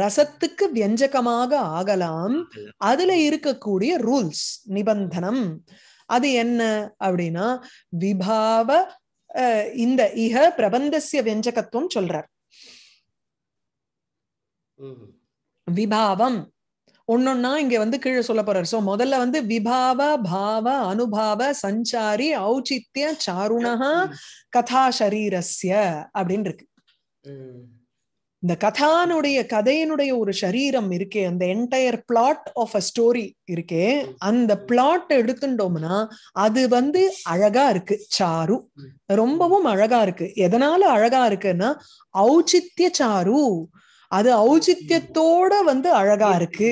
ரசத்துக்கு வியஞ்சகமாக ஆகலாம் அதுல இருக்கக்கூடிய ரூல்ஸ் நிபந்தனம் அது என்ன அப்படின்னா விபாவ இந்த இக பிரபந்தசிய வியஞ்சகத்துவம் சொல்றார் விபாவம் ஒன்னொன்னா இங்க வந்து கீழே சொல்ல போறாரு சோ முதல்ல வந்து விபாவ பாவ அனுபாவ சஞ்சாரி ஔச்சித்ய சாருணகா கதா சரீரஸ்ய அப்படின்னு இருக்கு இந்த கதானுடைய கதையினுடைய ஒரு சரீரம் இருக்கே அந்த entire plot of a story இருக்கே அந்த பிளாட் எடுத்துட்டோம்னா அது வந்து அழகா இருக்கு சாரு ரொம்பவும் அழகா இருக்கு எதனால அழகா இருக்குன்னா ஔச்சித்ய சாரு அது ஔச்சித்யத்தோட வந்து அழகா இருக்கு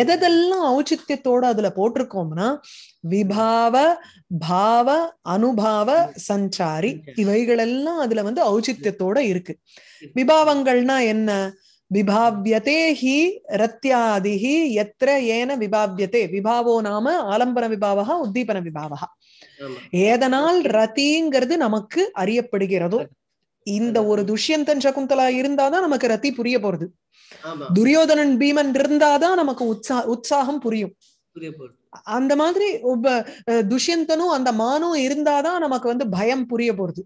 எதெல்லாம் ஔச்சித்யத்தோட அதுல போட்டிருக்கோம்னா விபாவ பாவ அனுபாவ சஞ்சாரி இவைகள் எல்லாம் அதுல வந்து ஔச்சித்யத்தோட இருக்கு விபாவங்கள்னா என்ன விபாவியதே ஹி ரத்யாதிஹி எத்திர ஏன விபாவியதே விபாவோ நாம ஆலம்பன விபாவகா உத்தீபன விபாவகா ஏதனால் ரத்திங்கிறது நமக்கு அறியப்படுகிறதோ இந்த ஒரு துஷ்யந்தன் சகுந்தலா இருந்தாதான் நமக்கு ரத்தி புரிய போறது துரியோதனன் பீமன் இருந்தாதான் நமக்கு உற்சா உற்சாகம் புரியும் அந்த மாதிரி துஷ்யந்தனும் அந்த மானும் இருந்தாதான் நமக்கு வந்து பயம் புரிய போறது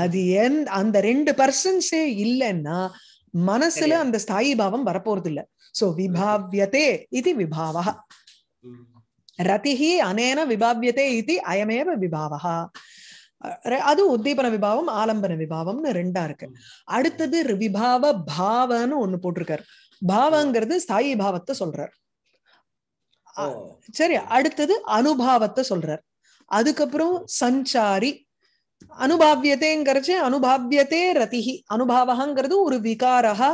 அது என் அந்த ரெண்டு பர்சன்ஸே இல்லைன்னா மனசுல அந்த ஸ்தாயி பாவம் வரப்போறது இல்ல சோ விபாவியதே இது விபாவா ரதிஹி அனேன விபாவியதே இது அயமேவ விபாவா அது உத்தீபன விபாவம் ஆலம்பன விபாவம்னு ரெண்டா இருக்கு அடுத்தது விபாவ பாவன்னு ஒண்ணு போட்டிருக்காரு பாவங்கிறது ஸ்தாயி பாவத்தை சொல்றார் சரி அடுத்தது அனுபாவத்தை சொல்றார் அதுக்கப்புறம் சஞ்சாரி அனுபாவியத்தேங்கிறச்சு அனுபாவியத்தே ரதிஹி அனுபாவகாங்கிறது ஒரு விகாரா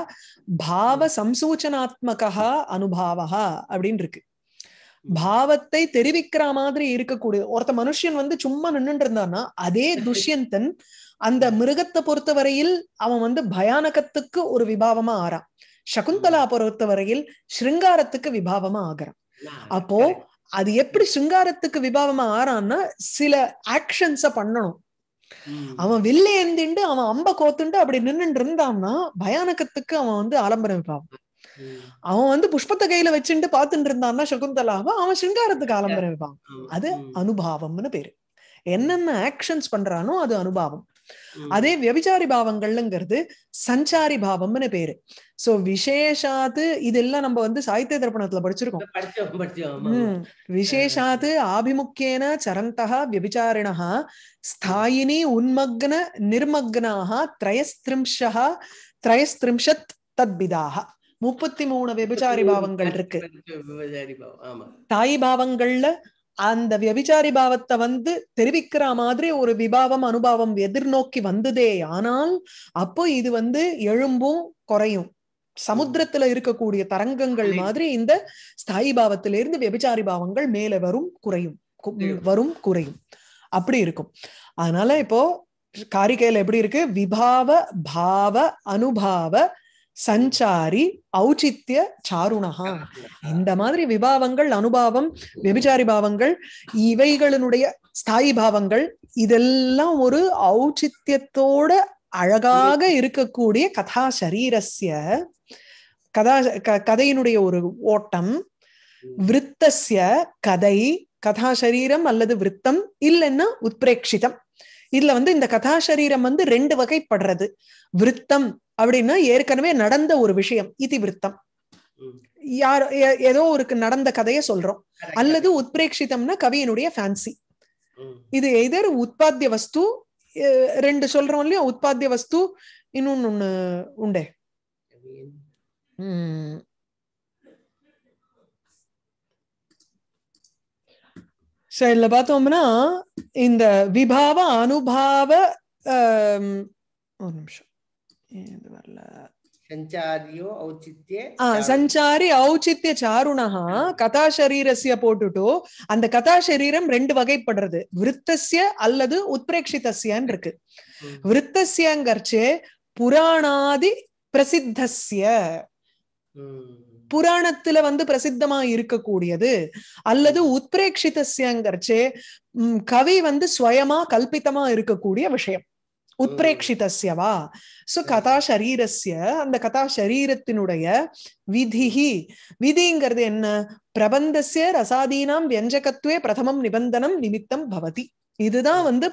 பாவ சம்சூச்சனாத்மகா அனுபாவா அப்படின்னு இருக்கு பாவத்தை தெரிவிக்கிற மாதிரி இருக்கக்கூடிய ஒருத்த மனுஷன் வந்து சும்மா நின்றுட்டு இருந்தான்னா அதே <laughs> துஷ்யந்தன் அந்த மிருகத்தை பொறுத்தவரையில் அவன் வந்து பயானகத்துக்கு ஒரு விபாவமா ஆறான் சகுந்தலா பொறுத்தவரையில் ஸ்ருங்காரத்துக்கு விபாவமா ஆகிறான் அப்போ அது எப்படி சிங்காரத்துக்கு விபாவமா ஆறான்னா சில ஆக்ஷன்ஸ பண்ணணும் அவன் வில்லு ஏந்திண்டு அவன் அம்ப கோத்துண்டு அப்படி நின்னுட்டு இருந்தான்னா பயானகத்துக்கு அவன் வந்து ஆலம்பரம் விபாவம் அவன் வந்து புஷ்பத்தை கையில வச்சுட்டு பாத்துட்டு இருந்தான்னா சகுந்தலாவ அவன் சிங்காரத்துக்கு ஆலம்பரம் வைப்பான் அது அனுபாவம்னு பேரு என்னென்ன ஆக்ஷன்ஸ் பண்றானோ அது அனுபாவம் அதே வியபிச்சாரி பாவங்கள்ங்கிறது சஞ்சாரி பாவம்னு பேரு சோ விசேஷாத்து இதெல்லாம் நம்ம வந்து சாகித்ய தர்ப்பணத்துல படிச்சிருக்கோம் விசேஷாத்து ஆபிமுக்கியன சரந்தா வியபிச்சாரிணா ஸ்தாயினி உன்மக்ன நிர்மக்னாக திரயஸ்திரிம்ஷா திரயஸ்திரிம்ஷத் தத்பிதாக முப்பத்தி மூணு விபச்சாரி பாவங்கள் இருக்கு தாய் பாவங்கள்ல அந்த வியபிச்சாரி பாவத்தை வந்து தெரிவிக்கிற மாதிரி ஒரு விபாவம் அனுபவம் எதிர்நோக்கி வந்ததே ஆனால் அப்போ இது வந்து எழும்பும் குறையும் சமுத்திரத்துல இருக்கக்கூடிய தரங்கங்கள் மாதிரி இந்த ஸ்தாயி பாவத்திலிருந்து வியபிச்சாரி பாவங்கள் மேல வரும் குறையும் வரும் குறையும் அப்படி இருக்கும் அதனால இப்போ காரிக்கையில எப்படி இருக்கு விபாவ பாவ அனுபாவ சஞ்சாரி ஔச்சித்ய சாருணகா இந்த மாதிரி விபாவங்கள் அனுபாவம் வெபிச்சாரி பாவங்கள் இவைகளினுடைய ஸ்தாயி பாவங்கள் இதெல்லாம் ஒரு ஔச்சித்யத்தோட அழகாக இருக்கக்கூடிய கதா சரீரஸ்ய கதா கதையினுடைய ஒரு ஓட்டம் விருத்தசிய கதை கதா சரீரம் அல்லது விருத்தம் இல்லைன்னா உத்பிரேட்சிதம் இதுல வந்து இந்த கதாசரீரம் வந்து ரெண்டு வகைப்படுறது விருத்தம் அப்படின்னா ஏற்கனவே நடந்த ஒரு விஷயம் இதிவிருத்தம் யார் ஏதோ ஒரு நடந்த கதையை சொல்றோம் அல்லது உத்பிரேட்சிதம்னா கவியினுடைய ஃபேன்சி இது எதர் உற்பத்திய வஸ்து ரெண்டு சொல்றோம் இல்லையா உற்பத்திய வஸ்து இன்னொன்னு ஒண்ணு உண்டே இல்ல பார்த்தோம்னா இந்த விபாவ அனுபாவ ஒரு நிமிஷம் வரல சஞ்சாரி ஔச்சித்ய சாருணஹா கதா சரீரஸ்ய போட்டுட்டோ அந்த கதா சரீரம் ரெண்டு வகைப்படுறது விருத்தசிய அல்லது உத்பிரேட்சிதசியன்னு இருக்கு விருத்தசியங்கர்ச்சே புராணாதி பிரசித்தசிய புராணத்துல வந்து பிரசித்தமா இருக்கக்கூடியது அல்லது உத்பிரேட்சிதசியங்கர்ச்சே கவி வந்து சுயமா கல்பித்தமா இருக்கக்கூடிய விஷயம் உத்பிரேட்சிதஸ்ய வா சோ கதா சரீரஸ்ய அந்த கதா சரீரத்தினுடைய விதிஹி விதிங்கிறது என்ன பிரபந்தசிய ரசாதீனாம் வியஞ்சகத்துவே பிரதமம் நிபந்தனம் நிமித்தம் பவதி இதுதான் வந்து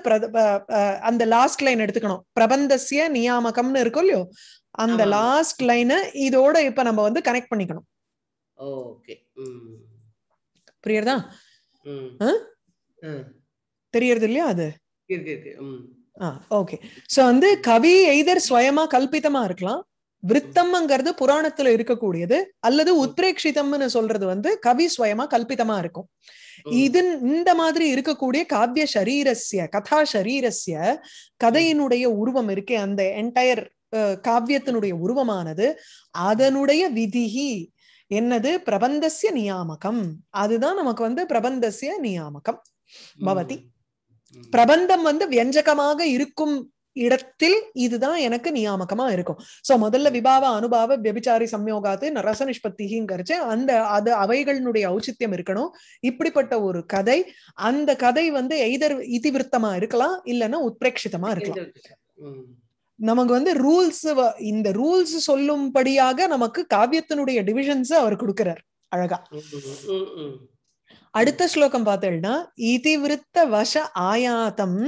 அந்த லாஸ்ட் லைன் எடுத்துக்கணும் பிரபந்தசிய நியாமகம்னு இருக்கும் இல்லையோ அந்த லாஸ்ட் லைனை இதோட இப்ப நம்ம வந்து கனெக்ட் பண்ணிக்கணும் புரியுறதா தெரியறது இல்லையா அது ஓகே சோ வந்து கவி எய்தர் ஸ்வயமா கல்பிதமா இருக்கலாம் விருத்தம்ங்கிறது புராணத்துல இருக்கக்கூடியது அல்லது உத்ரேக்ஷிதம்னு சொல்றது வந்து கவி ஸ்வயமா கல்பிதமா இருக்கும் இது இந்த மாதிரி இருக்கக்கூடிய காவிய சரீரஸ்ய கதா சரீரஸ்ய கதையினுடைய உருவம் இருக்கு அந்த என்டையர் காவியத்தினுடைய உருவமானது அதனுடைய விதிகி என்னது பிரபந்தசிய நியாமகம் அதுதான் நமக்கு வந்து பிரபந்தசிய நியாமகம் பவதி பிரபந்தம் வந்து வியஞ்சகமாக இருக்கும் இடத்தில் இதுதான் எனக்கு நியாமகமா இருக்கும் சோ முதல்ல விபாவ அனுபாவ வியபிச்சாரி சம்யோகாத்து நரச நிஷ்பத்திங்கிறச்சு அந்த அது அவைகளினுடைய ஔச்சித்யம் இருக்கணும் இப்படிப்பட்ட ஒரு கதை அந்த கதை வந்து எய்தர் இதிவிருத்தமா இருக்கலாம் இல்லைன்னா உத்பிரேட்சிதமா இருக்கலாம் நமக்கு வந்து ரூல்ஸ் இந்த ரூல்ஸ் சொல்லும்படியாக நமக்கு காவியத்தினுடைய டிவிஷன்ஸ் அவர் கொடுக்கிறார் அழகா அடுத்த ஸ்லோகம் பார்த்தோம்னா இதிவிருத்த வச ஆயாத்தம்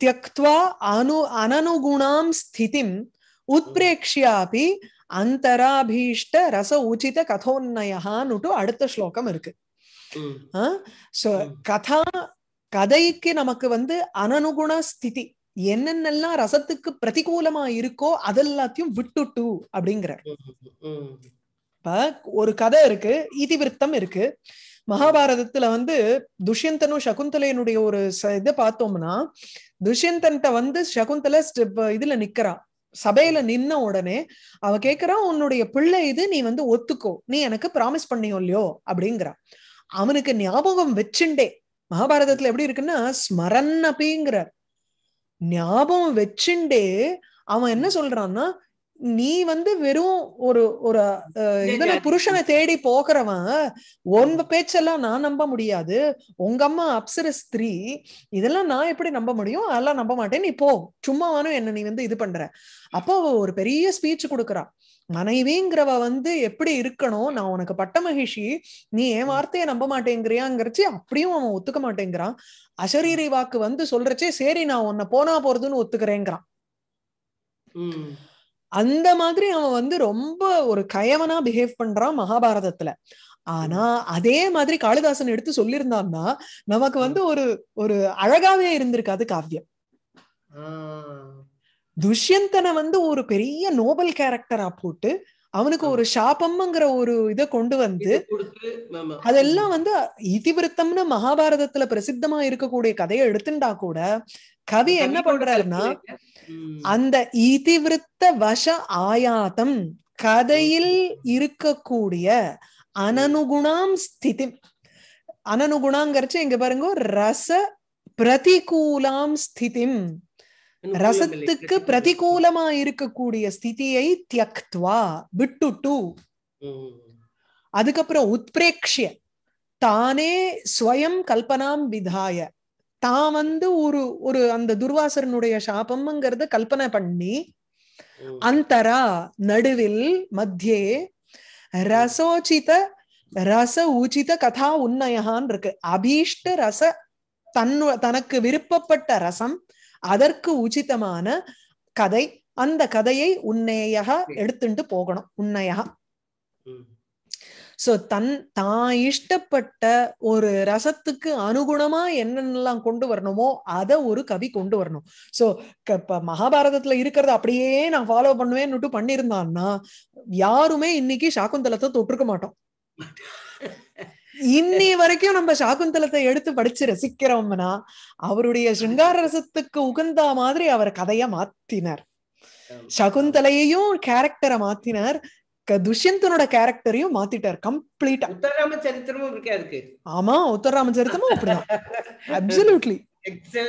தியக்துவா அனு அனனுகுணாம் ஸ்திதிம் உத்பிரேக்ஷியாபி அந்தராபீஷ்ட ரச உச்சித கதோன்னயான்னு அடுத்த ஸ்லோகம் இருக்கு சோ கதா கதைக்கு நமக்கு வந்து அனனுகுண ஸ்திதி என்னென்னலாம் ரசத்துக்கு பிரதிகூலமா இருக்கோ அதெல்லாத்தையும் விட்டுட்டு அப்படிங்கிறார் இப்ப ஒரு கதை இருக்கு இதிவிருத்தம் இருக்கு மகாபாரதத்துல வந்து துஷ்யந்தனும் சகுந்தலையனுடைய ஒரு இதை பார்த்தோம்னா துஷ்யந்தன்ட்ட வந்து சகுந்தலை இதுல நிக்கிறா சபையில நின்ன உடனே அவ கேக்குறா உன்னுடைய பிள்ளை இது நீ வந்து ஒத்துக்கோ நீ எனக்கு ப்ராமிஸ் பண்ணியோ இல்லையோ அப்படிங்கிறா அவனுக்கு ஞாபகம் வச்சுண்டே மகாபாரதத்துல எப்படி இருக்குன்னா ஸ்மரன் அப்படிங்கிறார் ஞாபகம் வச்சுண்டே அவன் என்ன சொல்றான்னா நீ வந்து வெறும் ஒரு ஒரு இதுல புருஷனை தேடி போகிறவன் உன் பேச்செல்லாம் நான் நம்ப முடியாது உங்க அம்மா அப்சர ஸ்திரீ இதெல்லாம் நான் எப்படி நம்ப முடியும் அதெல்லாம் நம்ப மாட்டேன் நீ போ சும்மாவானும் என்ன நீ வந்து இது பண்ற அப்போ ஒரு பெரிய ஸ்பீச் கொடுக்குறா மனைவிங்கிறவ வந்து எப்படி இருக்கணும் நான் உனக்கு பட்ட மகிழ்ச்சி நீ என் வார்த்தையை நம்ப மாட்டேங்கிறியாங்கிறச்சி அப்படியும் அவன் ஒத்துக்க மாட்டேங்கிறான் அசரீரி வாக்கு வந்து சொல்றச்சே சரி நான் உன்னை போனா போறதுன்னு ஒத்துக்கிறேங்கிறான் அந்த மாதிரி அவன் வந்து ரொம்ப ஒரு கயவனா பிஹேவ் பண்றான் மகாபாரதத்துல ஆனா அதே மாதிரி காளிதாசன் எடுத்து சொல்லியிருந்தான்னா நமக்கு வந்து ஒரு ஒரு அழகாவே இருந்திருக்காது காவியம் துஷ்யந்தனை வந்து ஒரு பெரிய நோபல் கேரக்டரா போட்டு அவனுக்கு ஒரு சாபம்ங்கிற ஒரு இதை கொண்டு வந்து அதெல்லாம் வந்து இதிவிருத்தம்னு மகாபாரதத்துல பிரசித்தமா இருக்கக்கூடிய கதையை எடுத்துட்டா கூட கவி என்ன பண்றாருன்னா அந்த இதிவிருத்த வச ஆயாதம் கதையில் இருக்கக்கூடிய அனனுகுணாம் ஸ்திதி அனனுகுணாங்கிறச்சு இங்க பாருங்க ரச பிரதிகூலாம் ஸ்திதிம் ரசத்துக்கு பிரதிகூலமா இருக்கக்கூடிய ஸ்திதியை தியக்துவா விட்டு அதுக்கப்புறம் உத்பிரேக்ஷிய தானே ஸ்வயம் கல்பனாம் விதாய தான் வந்து ஒரு ஒரு அந்த துர்வாசரனுடைய சாபம்ங்கிறத கல்பனை பண்ணி அந்தரா நடுவில் மத்தியே ரசோச்சித ரச உச்சித கதா உன்னயான் இருக்கு அபீஷ்ட ரச தன் தனக்கு விருப்பப்பட்ட ரசம் அதற்கு உச்சிதமான கதை அந்த கதையை உன்னையாக எடுத்துட்டு போகணும் உன்னையா சோ தன் தான் இஷ்டப்பட்ட ஒரு ரசத்துக்கு அனுகுணமா என்னென்னலாம் கொண்டு வரணுமோ அதை ஒரு கவி கொண்டு வரணும் சோ இப்ப மகாபாரதத்துல இருக்கிறத அப்படியே நான் ஃபாலோ பண்ணுவேன்னுட்டு பண்ணிருந்தான்னா யாருமே இன்னைக்கு சாக்குந்தலத்தை தொட்டிருக்க மாட்டோம் இன்னி வரைக்கும் நம்ம சாகுந்தலத்தை எடுத்து படிச்சு ரசிக்கிறோம்னா அவருடைய சிங்கார ரசத்துக்கு உகந்த மாதிரி அவர் கதைய மாத்தினார் சகுந்தலையையும் கேரக்டரை மாத்தினார் துஷ்யந்தனோட கேரக்டரையும் மாத்திட்டார் கம்ப்ளீட்
உத்தரராம சரித்திரமும் இருக்கே
ஆமா உத்தரராம சரித்திரமும் அப்படிதான் அப்சல்யூட்லி <laughs>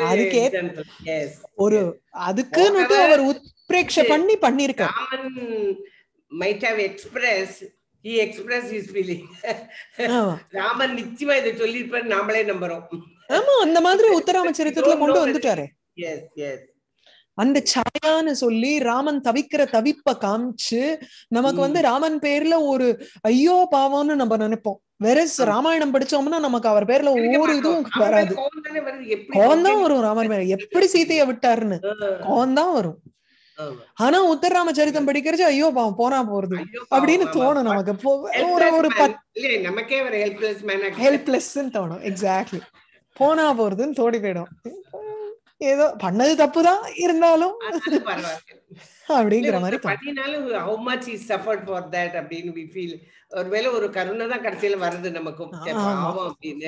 அதுக்கே
ஒரு அதுக்குன்னு அவர் உத்பிரேக்ஷ பண்ணி பண்ணிருக்கார்
might have express he express is feeling Raman நிச்சயமா இதை சொல்லியிருப்பாரு நாமளே நம்புறோம்
ஆமா அந்த மாதிரி <laughs> உத்தராம சரித்திரத்துல கொண்டு வந்துட்டாரு எஸ் எஸ் அந்த சாயான்னு சொல்லி ராமன் தவிக்கிற தவிப்ப காமிச்சு நமக்கு வந்து ராமன் பேர்ல ஒரு ஐயோ பாவம்னு நம்ம நினைப்போம் வெரஸ் ராமாயணம் படிச்சோம்னா நமக்கு அவர் பேர்ல ஒவ்வொரு இதுவும் வராது
கோவம் தான் வரும்
ராமன் மேல எப்படி சீதைய விட்டாருன்னு கோவம் தான் வரும் ஆனா சரித்தம் படிக்கிறச்சு ஐயோ பாவம் போனா போறது அப்படின்னு தோணும் நமக்கு ஒரு ஒரு நமக்கே ஹெல்ப்லெஸ் தோணும் எக்ஸாக்ட்லி போனா போறதுன்னு தோடி போயிடும் ஏதோ பண்ணது தப்பு தான் இருந்தாலும் அப்படிங்கிற மாதிரி
பண்ணினாலும் how much is for that அப்படின்னு வி ஃபீல் ஒருவேளை ஒரு கருணை தான் கடைசியில வருது நமக்கு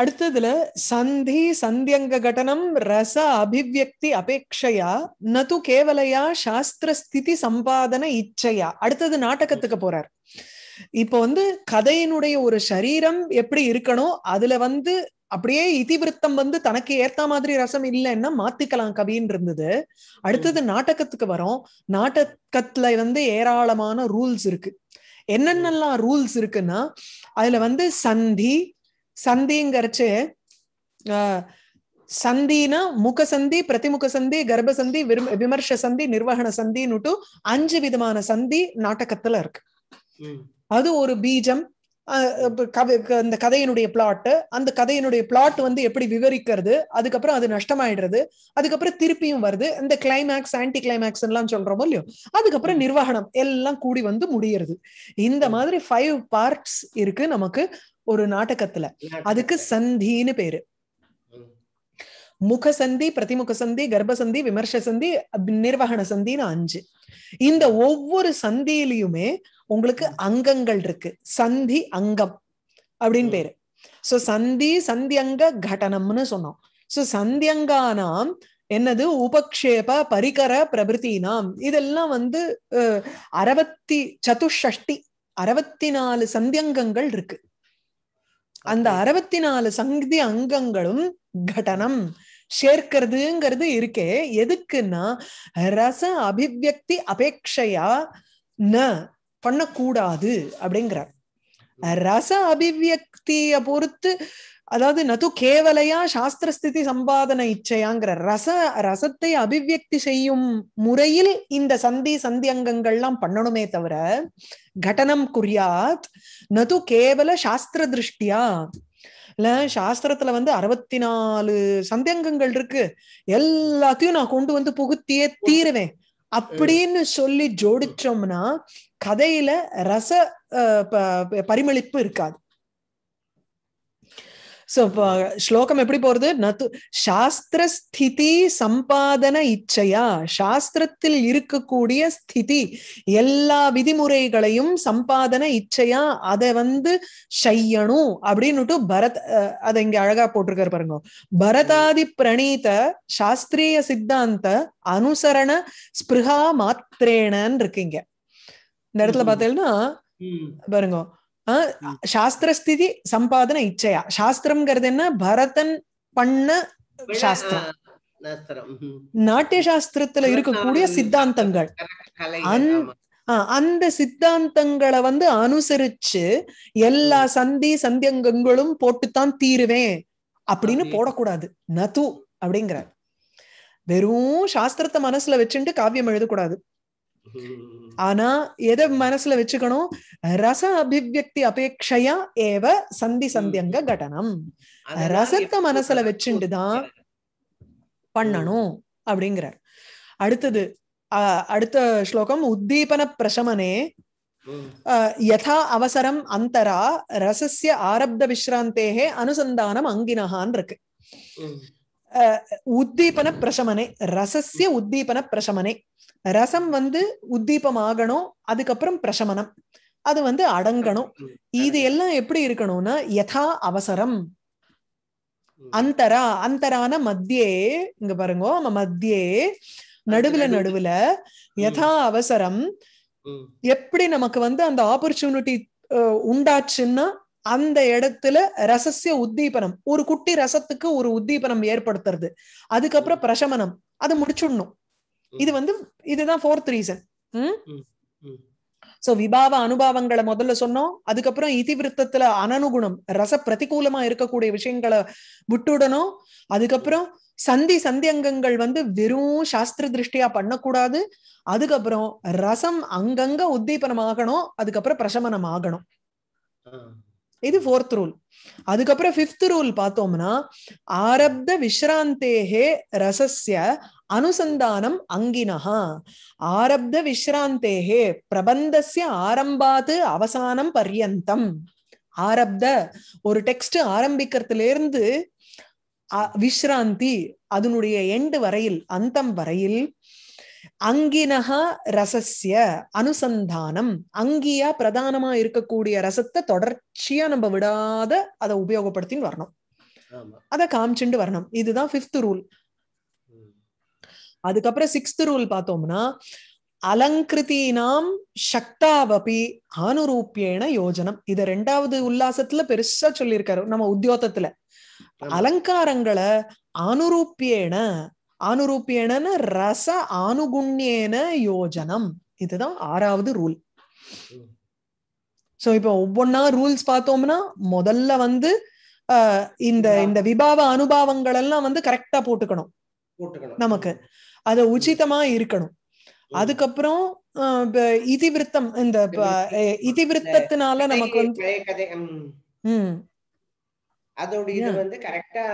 அடுத்ததுல சந்தி சந்தியங்க கடனம் ரச அபிவியக்தி அபேட்சையா நது கேவலையா சாஸ்திர ஸ்திதி சம்பாதன இச்சையா அடுத்தது நாட்டகத்துக்கு போறார் இப்போ வந்து கதையினுடைய ஒரு சரீரம் எப்படி இருக்கணும் அதுல வந்து அப்படியே இதிவிருத்தம் வந்து தனக்கு ஏத்த மாதிரி ரசம் இல்லைன்னா மாத்திக்கலாம் கவின்னு இருந்தது அடுத்தது நாட்டகத்துக்கு வரோம் நாட்டகத்துல வந்து ஏராளமான ரூல்ஸ் இருக்கு என்னென்னலாம் ரூல்ஸ் இருக்குன்னா அதுல வந்து சந்தி சந்திங்கிறச்சு சந்தினா முக சந்தி பிரதிமுக சந்தி கர்ப்ப சந்தி விமர்ச சந்தி நிர்வகண சந்தின்னுட்டு அஞ்சு விதமான சந்தி நாட்டகத்துல இருக்கு அது ஒரு பீஜம் அந்த கதையினுடைய பிளாட்டு அந்த கதையினுடைய பிளாட் வந்து எப்படி விவரிக்கிறது அதுக்கப்புறம் அது நஷ்டமாயிடுறது அதுக்கப்புறம் திருப்பியும் வருது இந்த கிளைமேக்ஸ் ஆன்டி கிளைமேக்ஸ் எல்லாம் சொல்றோமோ இல்லையோ அதுக்கப்புறம் நிர்வாகணம் எல்லாம் கூடி வந்து முடியறது இந்த மாதிரி ஃபைவ் பார்ட்ஸ் இருக்கு நமக்கு ஒரு நாடகத்துல அதுக்கு சந்தின்னு பேரு முக சந்தி பிரதிமுக சந்தி கர்ப்ப சந்தி விமர்ச சந்தி நிர்வகண சந்தின்னு அஞ்சு இந்த ஒவ்வொரு சந்தியிலயுமே உங்களுக்கு அங்கங்கள் இருக்கு சந்தி அங்கம் அப்படின்னு பேரு சோ சந்தி சந்தியங்க கடனம்னு சொன்னோம் சோ சந்தியங்கானாம் என்னது உபக்ஷேப பரிகர பிரபிருத்தினாம் இதெல்லாம் வந்து அறுபத்தி சதுஷ்டி அறுபத்தி நாலு சந்தியங்கங்கள் இருக்கு அந்த அறுபத்தி நாலு சந்தி அங்கங்களும் கடனம் சேர்க்கிறதுங்கிறது இருக்கே எதுக்குன்னா ரச அபிவியக்தி அபேட்சையா ந பண்ணக்கூடாது அப்படிங்கிறார் ரச அபிவியக்திய பொறுத்து அதாவது நது கேவலையா சாஸ்திரஸ்திதி சம்பாதன இச்சையாங்கிற ரச ரசத்தை அபிவியக்தி செய்யும் முறையில் இந்த சந்தி சந்தி அங்கங்கள்லாம் பண்ணணுமே தவிர கட்டணம் குறியாத் நது கேவல சாஸ்திர திருஷ்டியா இல்ல சாஸ்திரத்துல வந்து அறுபத்தி நாலு சந்தியங்கங்கள் இருக்கு எல்லாத்தையும் நான் கொண்டு வந்து புகுத்தியே தீருவேன் அப்படின்னு சொல்லி ஜோடிச்சோம்னா கதையில ரச பரிமளிப்பு இருக்காது சோ ஸ்லோகம் எப்படி போறது நத்து சாஸ்திர ஸ்திதி சம்பாதன இச்சையா சாஸ்திரத்தில் இருக்கக்கூடிய ஸ்திதி எல்லா விதிமுறைகளையும் சம்பாதன இச்சையா அதை வந்து செய்யணும் அப்படின்னுட்டு பரத் அதை இங்க அழகா போட்டிருக்காரு பாருங்க பரதாதி பிரணீத சாஸ்திரிய சித்தாந்த அனுசரண ஸ்பிருஹா மாத்திரேனன்னு இருக்கீங்க இந்த இடத்துல பாத்தீங்கன்னா பாருங்க சாஸ்திரஸ்திதி ஸ்திதி சம்பாதன இச்சையா சாஸ்திரம்ங்கிறது என்ன பரதன் பண்ண சாஸ்திரம் நாட்டிய சாஸ்திரத்துல இருக்கக்கூடிய சித்தாந்தங்கள் அந்த சித்தாந்தங்களை வந்து அனுசரிச்சு எல்லா சந்தி சந்தியங்கங்களும் போட்டுத்தான் தீருவேன் அப்படின்னு போடக்கூடாது நது அப்படிங்கிறார் வெறும் சாஸ்திரத்தை மனசுல வச்சுட்டு காவியம் எழுதக்கூடாது ஆனா எதை மனசுல வச்சுக்கணும் ரச அபிவியக்தி அபேட்சையா ஏவ சந்தி சந்தியங்க கட்டணம் ரசத்தை மனசுல வச்சுட்டுதான் பண்ணணும் அப்படிங்கிறார் அடுத்தது அடுத்த ஸ்லோகம் உத்தீபன பிரசமனே யதா அவசரம் அந்தரா ரசசிய ஆரப்த விஸ்ராந்தேகே அனுசந்தானம் அங்கினஹான் இருக்கு உத்தீபன பிரசமனே ரசசிய உத்தீபன பிரசமனே ரசம் வந்து உத்தீபம் ஆகணும் அதுக்கப்புறம் பிரசமனம் அது வந்து அடங்கணும் இது எல்லாம் எப்படி இருக்கணும்னா யதா அவசரம் அந்தரா அந்தரான மத்தியே இங்க பாருங்க மத்தியே நடுவுல நடுவுல யதா அவசரம் எப்படி நமக்கு வந்து அந்த ஆப்பர்ச்சுனிட்டி உண்டாச்சுன்னா அந்த இடத்துல ரசசிய உத்தீபனம் ஒரு குட்டி ரசத்துக்கு ஒரு உத்தீபனம் ஏற்படுத்துறது அதுக்கப்புறம் பிரசமனம் அது முடிச்சுடணும் இது வந்து இதுதான் ஃபோர்த் ரீசன் சோ விபாவ அனுபவங்களை முதல்ல சொன்னோம் அதுக்கப்புறம் இதிவிருத்தத்துல அனனுகுணம் ரச பிரதிகூலமா இருக்கக்கூடிய விஷயங்களை விட்டுடணும் அதுக்கப்புறம் சந்தி சந்தியங்கங்கள் வந்து வெறும் சாஸ்திர திருஷ்டியா பண்ணக்கூடாது அதுக்கப்புறம் ரசம் அங்கங்க உத்தீபனம் ஆகணும் அதுக்கப்புறம் பிரசமனம் ஆகணும் இது ஃபோர்த் ரூல் அதுக்கப்புறம் ஃபிஃப்த் ரூல் பார்த்தோம்னா ஆரப்த விஸ்ராந்தேகே ரசஸ்ய அனுசந்தானம் அங்கினஹா ஆரப்த விஸ்ராந்தேகே பிரபந்தசிய ஆரம்பாது அவசானம் பர்யந்தம் ஆரப்த ஒரு டெக்ஸ்ட் ஆரம்பிக்கிறதுல இருந்து விஸ்ராந்தி அதனுடைய எண்டு வரையில் அந்தம் வரையில் அங்கினஹா ரசசிய அனுசந்தானம் அங்கியா பிரதானமா இருக்கக்கூடிய ரசத்தை தொடர்ச்சியா நம்ம விடாத அதை உபயோகப்படுத்தின்னு வரணும் அதை காமிச்சுண்டு வரணும் இதுதான் பிப்த் ரூல் அதுக்கப்புறம் சிக்ஸ்த் ரூல் பார்த்தோம்னா அலங்கிருத்தீனாம் சக்தாவபி அனுரூப்பியன யோஜனம் இத ரெண்டாவது உல்லாசத்துல பெருசா சொல்லியிருக்காரு நம்ம உத்தியோகத்துல அலங்காரங்களை அனுரூப்பியன அனுரூப்பியன ரச அனுகுண்யேன யோஜனம் இதுதான் ஆறாவது ரூல் சோ இப்ப ஒவ்வொன்னா ரூல்ஸ் பார்த்தோம்னா முதல்ல வந்து இந்த இந்த விபாவ அனுபவங்கள் எல்லாம் வந்து கரெக்டா போட்டுக்கணும் நமக்கு அது உச்சிதமா இருக்கணும் அதுக்கப்புறம் இதிவிருத்தம் இந்த இதிவிருத்தத்தினால நமக்கு
வந்து அதோட இது வந்து கரெக்டா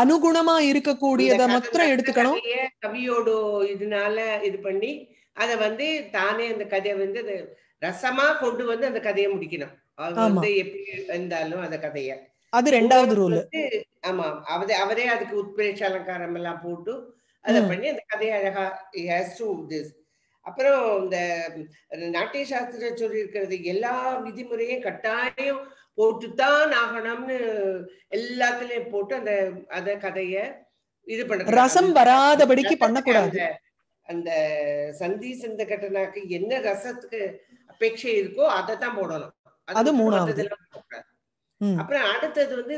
அனுகுணமா இருக்கக்கூடியத மாத்திரம் எடுத்துக்கணும்
கவியோட இதனால இது பண்ணி அத வந்து தானே அந்த கதையை வந்து ரசமா கொண்டு வந்து அந்த கதையை முடிக்கணும் அது வந்து எப்படி இருந்தாலும் அந்த கதைய
அது ரெண்டாவது ரூல்
ஆமா அவரே அதுக்கு உத்பிரேட்ச அலங்காரம் எல்லாம் போட்டு அதை பண்ணி அந்த கதையை அழகா ஹேஸ் டு திஸ் அப்புறம் இந்த நாட்டிய சாஸ்திர சொல்லி இருக்கிறது எல்லா விதிமுறையும் கட்டாயம் போட்டுத்தான் ஆகணும்னு எல்லாத்துலயும் போட்டு அந்த அத கதைய இது பண்ண ரசம் வராதபடிக்கு பண்ணக்கூடாது அந்த சந்தி சந்த கட்டனாக்கு என்ன ரசத்துக்கு அபேட்சை இருக்கோ அதை தான் போடணும்
அது மூணாவது
அப்புறம் அடுத்தது வந்து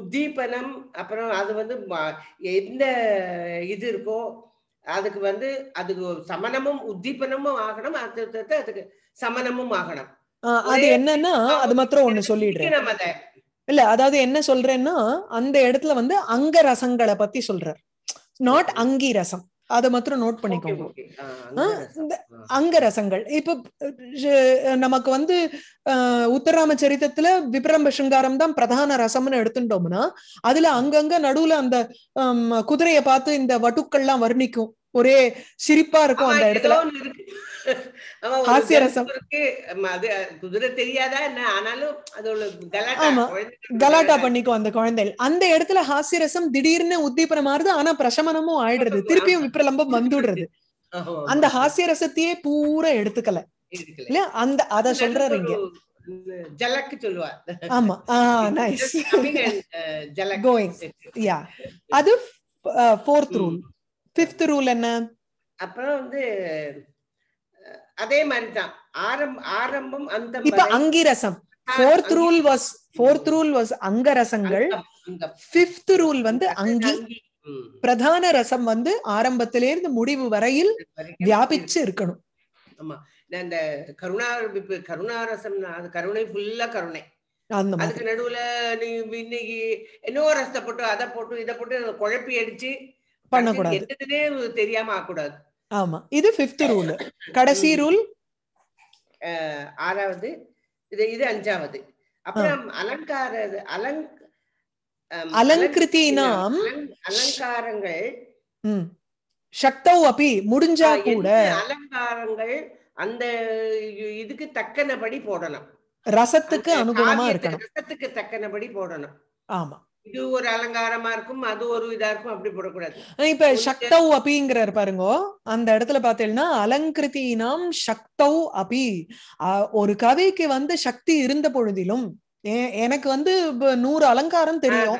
உத்தீபனம் அப்புறம் அது வந்து எந்த இது இருக்கோ அதுக்கு வந்து அதுக்கு சமணமும் உத்தீபனமும் ஆகணும் அது அதுக்கு சமணமும் ஆகணும்
அது என்னன்னா அது மாத்திரம் ஒண்ணு சொல்லிடுறேன் இல்ல அதாவது என்ன சொல்றேன்னா அந்த இடத்துல வந்து அங்க ரசங்களை பத்தி சொல்றார் நாட் அங்கி ரசம் அதை மாத்திரம் நோட் பண்ணிக்கோங்க அங்க ரசங்கள் இப்ப நமக்கு வந்து உத்தராம சரித்திரத்துல விபரம்ப சிங்காரம் தான் பிரதான ரசம்னு எடுத்துட்டோம்னா அதுல அங்கங்க நடுவுல அந்த குதிரைய பார்த்து இந்த வட்டுக்கள்லாம் வர்ணிக்கும் ஒரே சிரிப்பா இருக்கும் அந்த இடத்துல
குதிரை என்ன ஆனாலும்
கலாட்டா கலாட்டா அந்த அந்த இடத்துல திடீர்னு உத்தீபனம் ஆனா பிரசமனமும் ஆயிடுறது <laughs> திருப்பியும் விப்ரலம்பம் வந்துடுறது <laughs> அந்த ஹாஸ்யரசத்தையே பூரா எடுத்துக்கல இல்ல அந்த அத சொல்றாரு இங்க
சொல்லுவார் ஆமா <laughs> ஜலக்
அது ரூல் ரூல் என்ன அப்புறம் வந்து
அதே மாதிரிதான் ஆரம் ஆரம்பம் அந்த இப்ப அங்கிரசம் fourth rule
was fourth rule was அங்கரசங்கள் ஃபிஃப்த் ரூல் வந்து அங்கி பிரதான ரசம் வந்து ஆரம்பத்திலிருந்து முடிவு வரையில் வியாபிச்சு இருக்கணும்
ஆமா இந்த கருணா கருணாரசம் கருணை ஃபுல்லா கருணை அதுக்கு நடுவுல நீ இன்னைக்கு என்னோ ரசத்தை போட்டு அதை போட்டு இதை போட்டு குழப்பி அடிச்சு பண்ணக்கூடாது தெரியாம ஆக்கூடாது
ஆமா இது பிப்த் ரூல் கடைசி ரூல்
ஆறாவது இது இது அஞ்சாவது அப்புறம் அலங்கார அலங் அலங்கிருத்தினாம் அலங்காரங்கள்
சக்தௌ அப்பி முடிஞ்சா கூட
அலங்காரங்கள் அந்த இதுக்கு தக்கனபடி போடணும்
ரசத்துக்கு அனுகுணமா இருக்கணும்
ரசத்துக்கு தக்கனபடி போடணும் ஆமா இது ஒரு அலங்காரமா இருக்கும் அது ஒரு இதா இருக்கும் அப்படி போடக்கூடாது
இப்ப சக்தௌ அபிங்கிறார் பாருங்க அந்த இடத்துல பாத்தீங்கன்னா அலங்கிருத்தினாம் சக்தௌ அபி ஒரு கதைக்கு வந்து சக்தி இருந்த பொழுதிலும் எனக்கு வந்து நூறு அலங்காரம் தெரியும்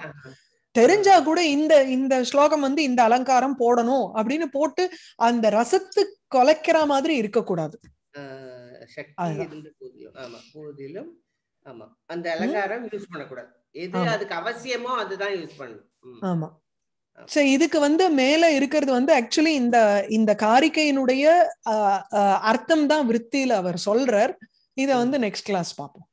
தெரிஞ்சா கூட இந்த இந்த ஸ்லோகம் வந்து இந்த அலங்காரம் போடணும் அப்படின்னு போட்டு அந்த ரசத்து கொலைக்கிற மாதிரி இருக்கக்கூடாது
சக்தி ஆமா போதிலும் ஆமா அந்த அலங்காரம் யூஸ் பண்ணக்கூடாது எது அதுக்கு அவசியமோ அதுதான் யூஸ் பண்ணணும்
ஆமா சோ இதுக்கு வந்து மேல இருக்கிறது வந்து ஆக்சுவலி இந்த இந்த காரிக்கையினுடைய அர்த்தம் தான் விற்த்தியில அவர் சொல்றார் இத வந்து நெக்ஸ்ட் கிளாஸ் பார்ப்போம்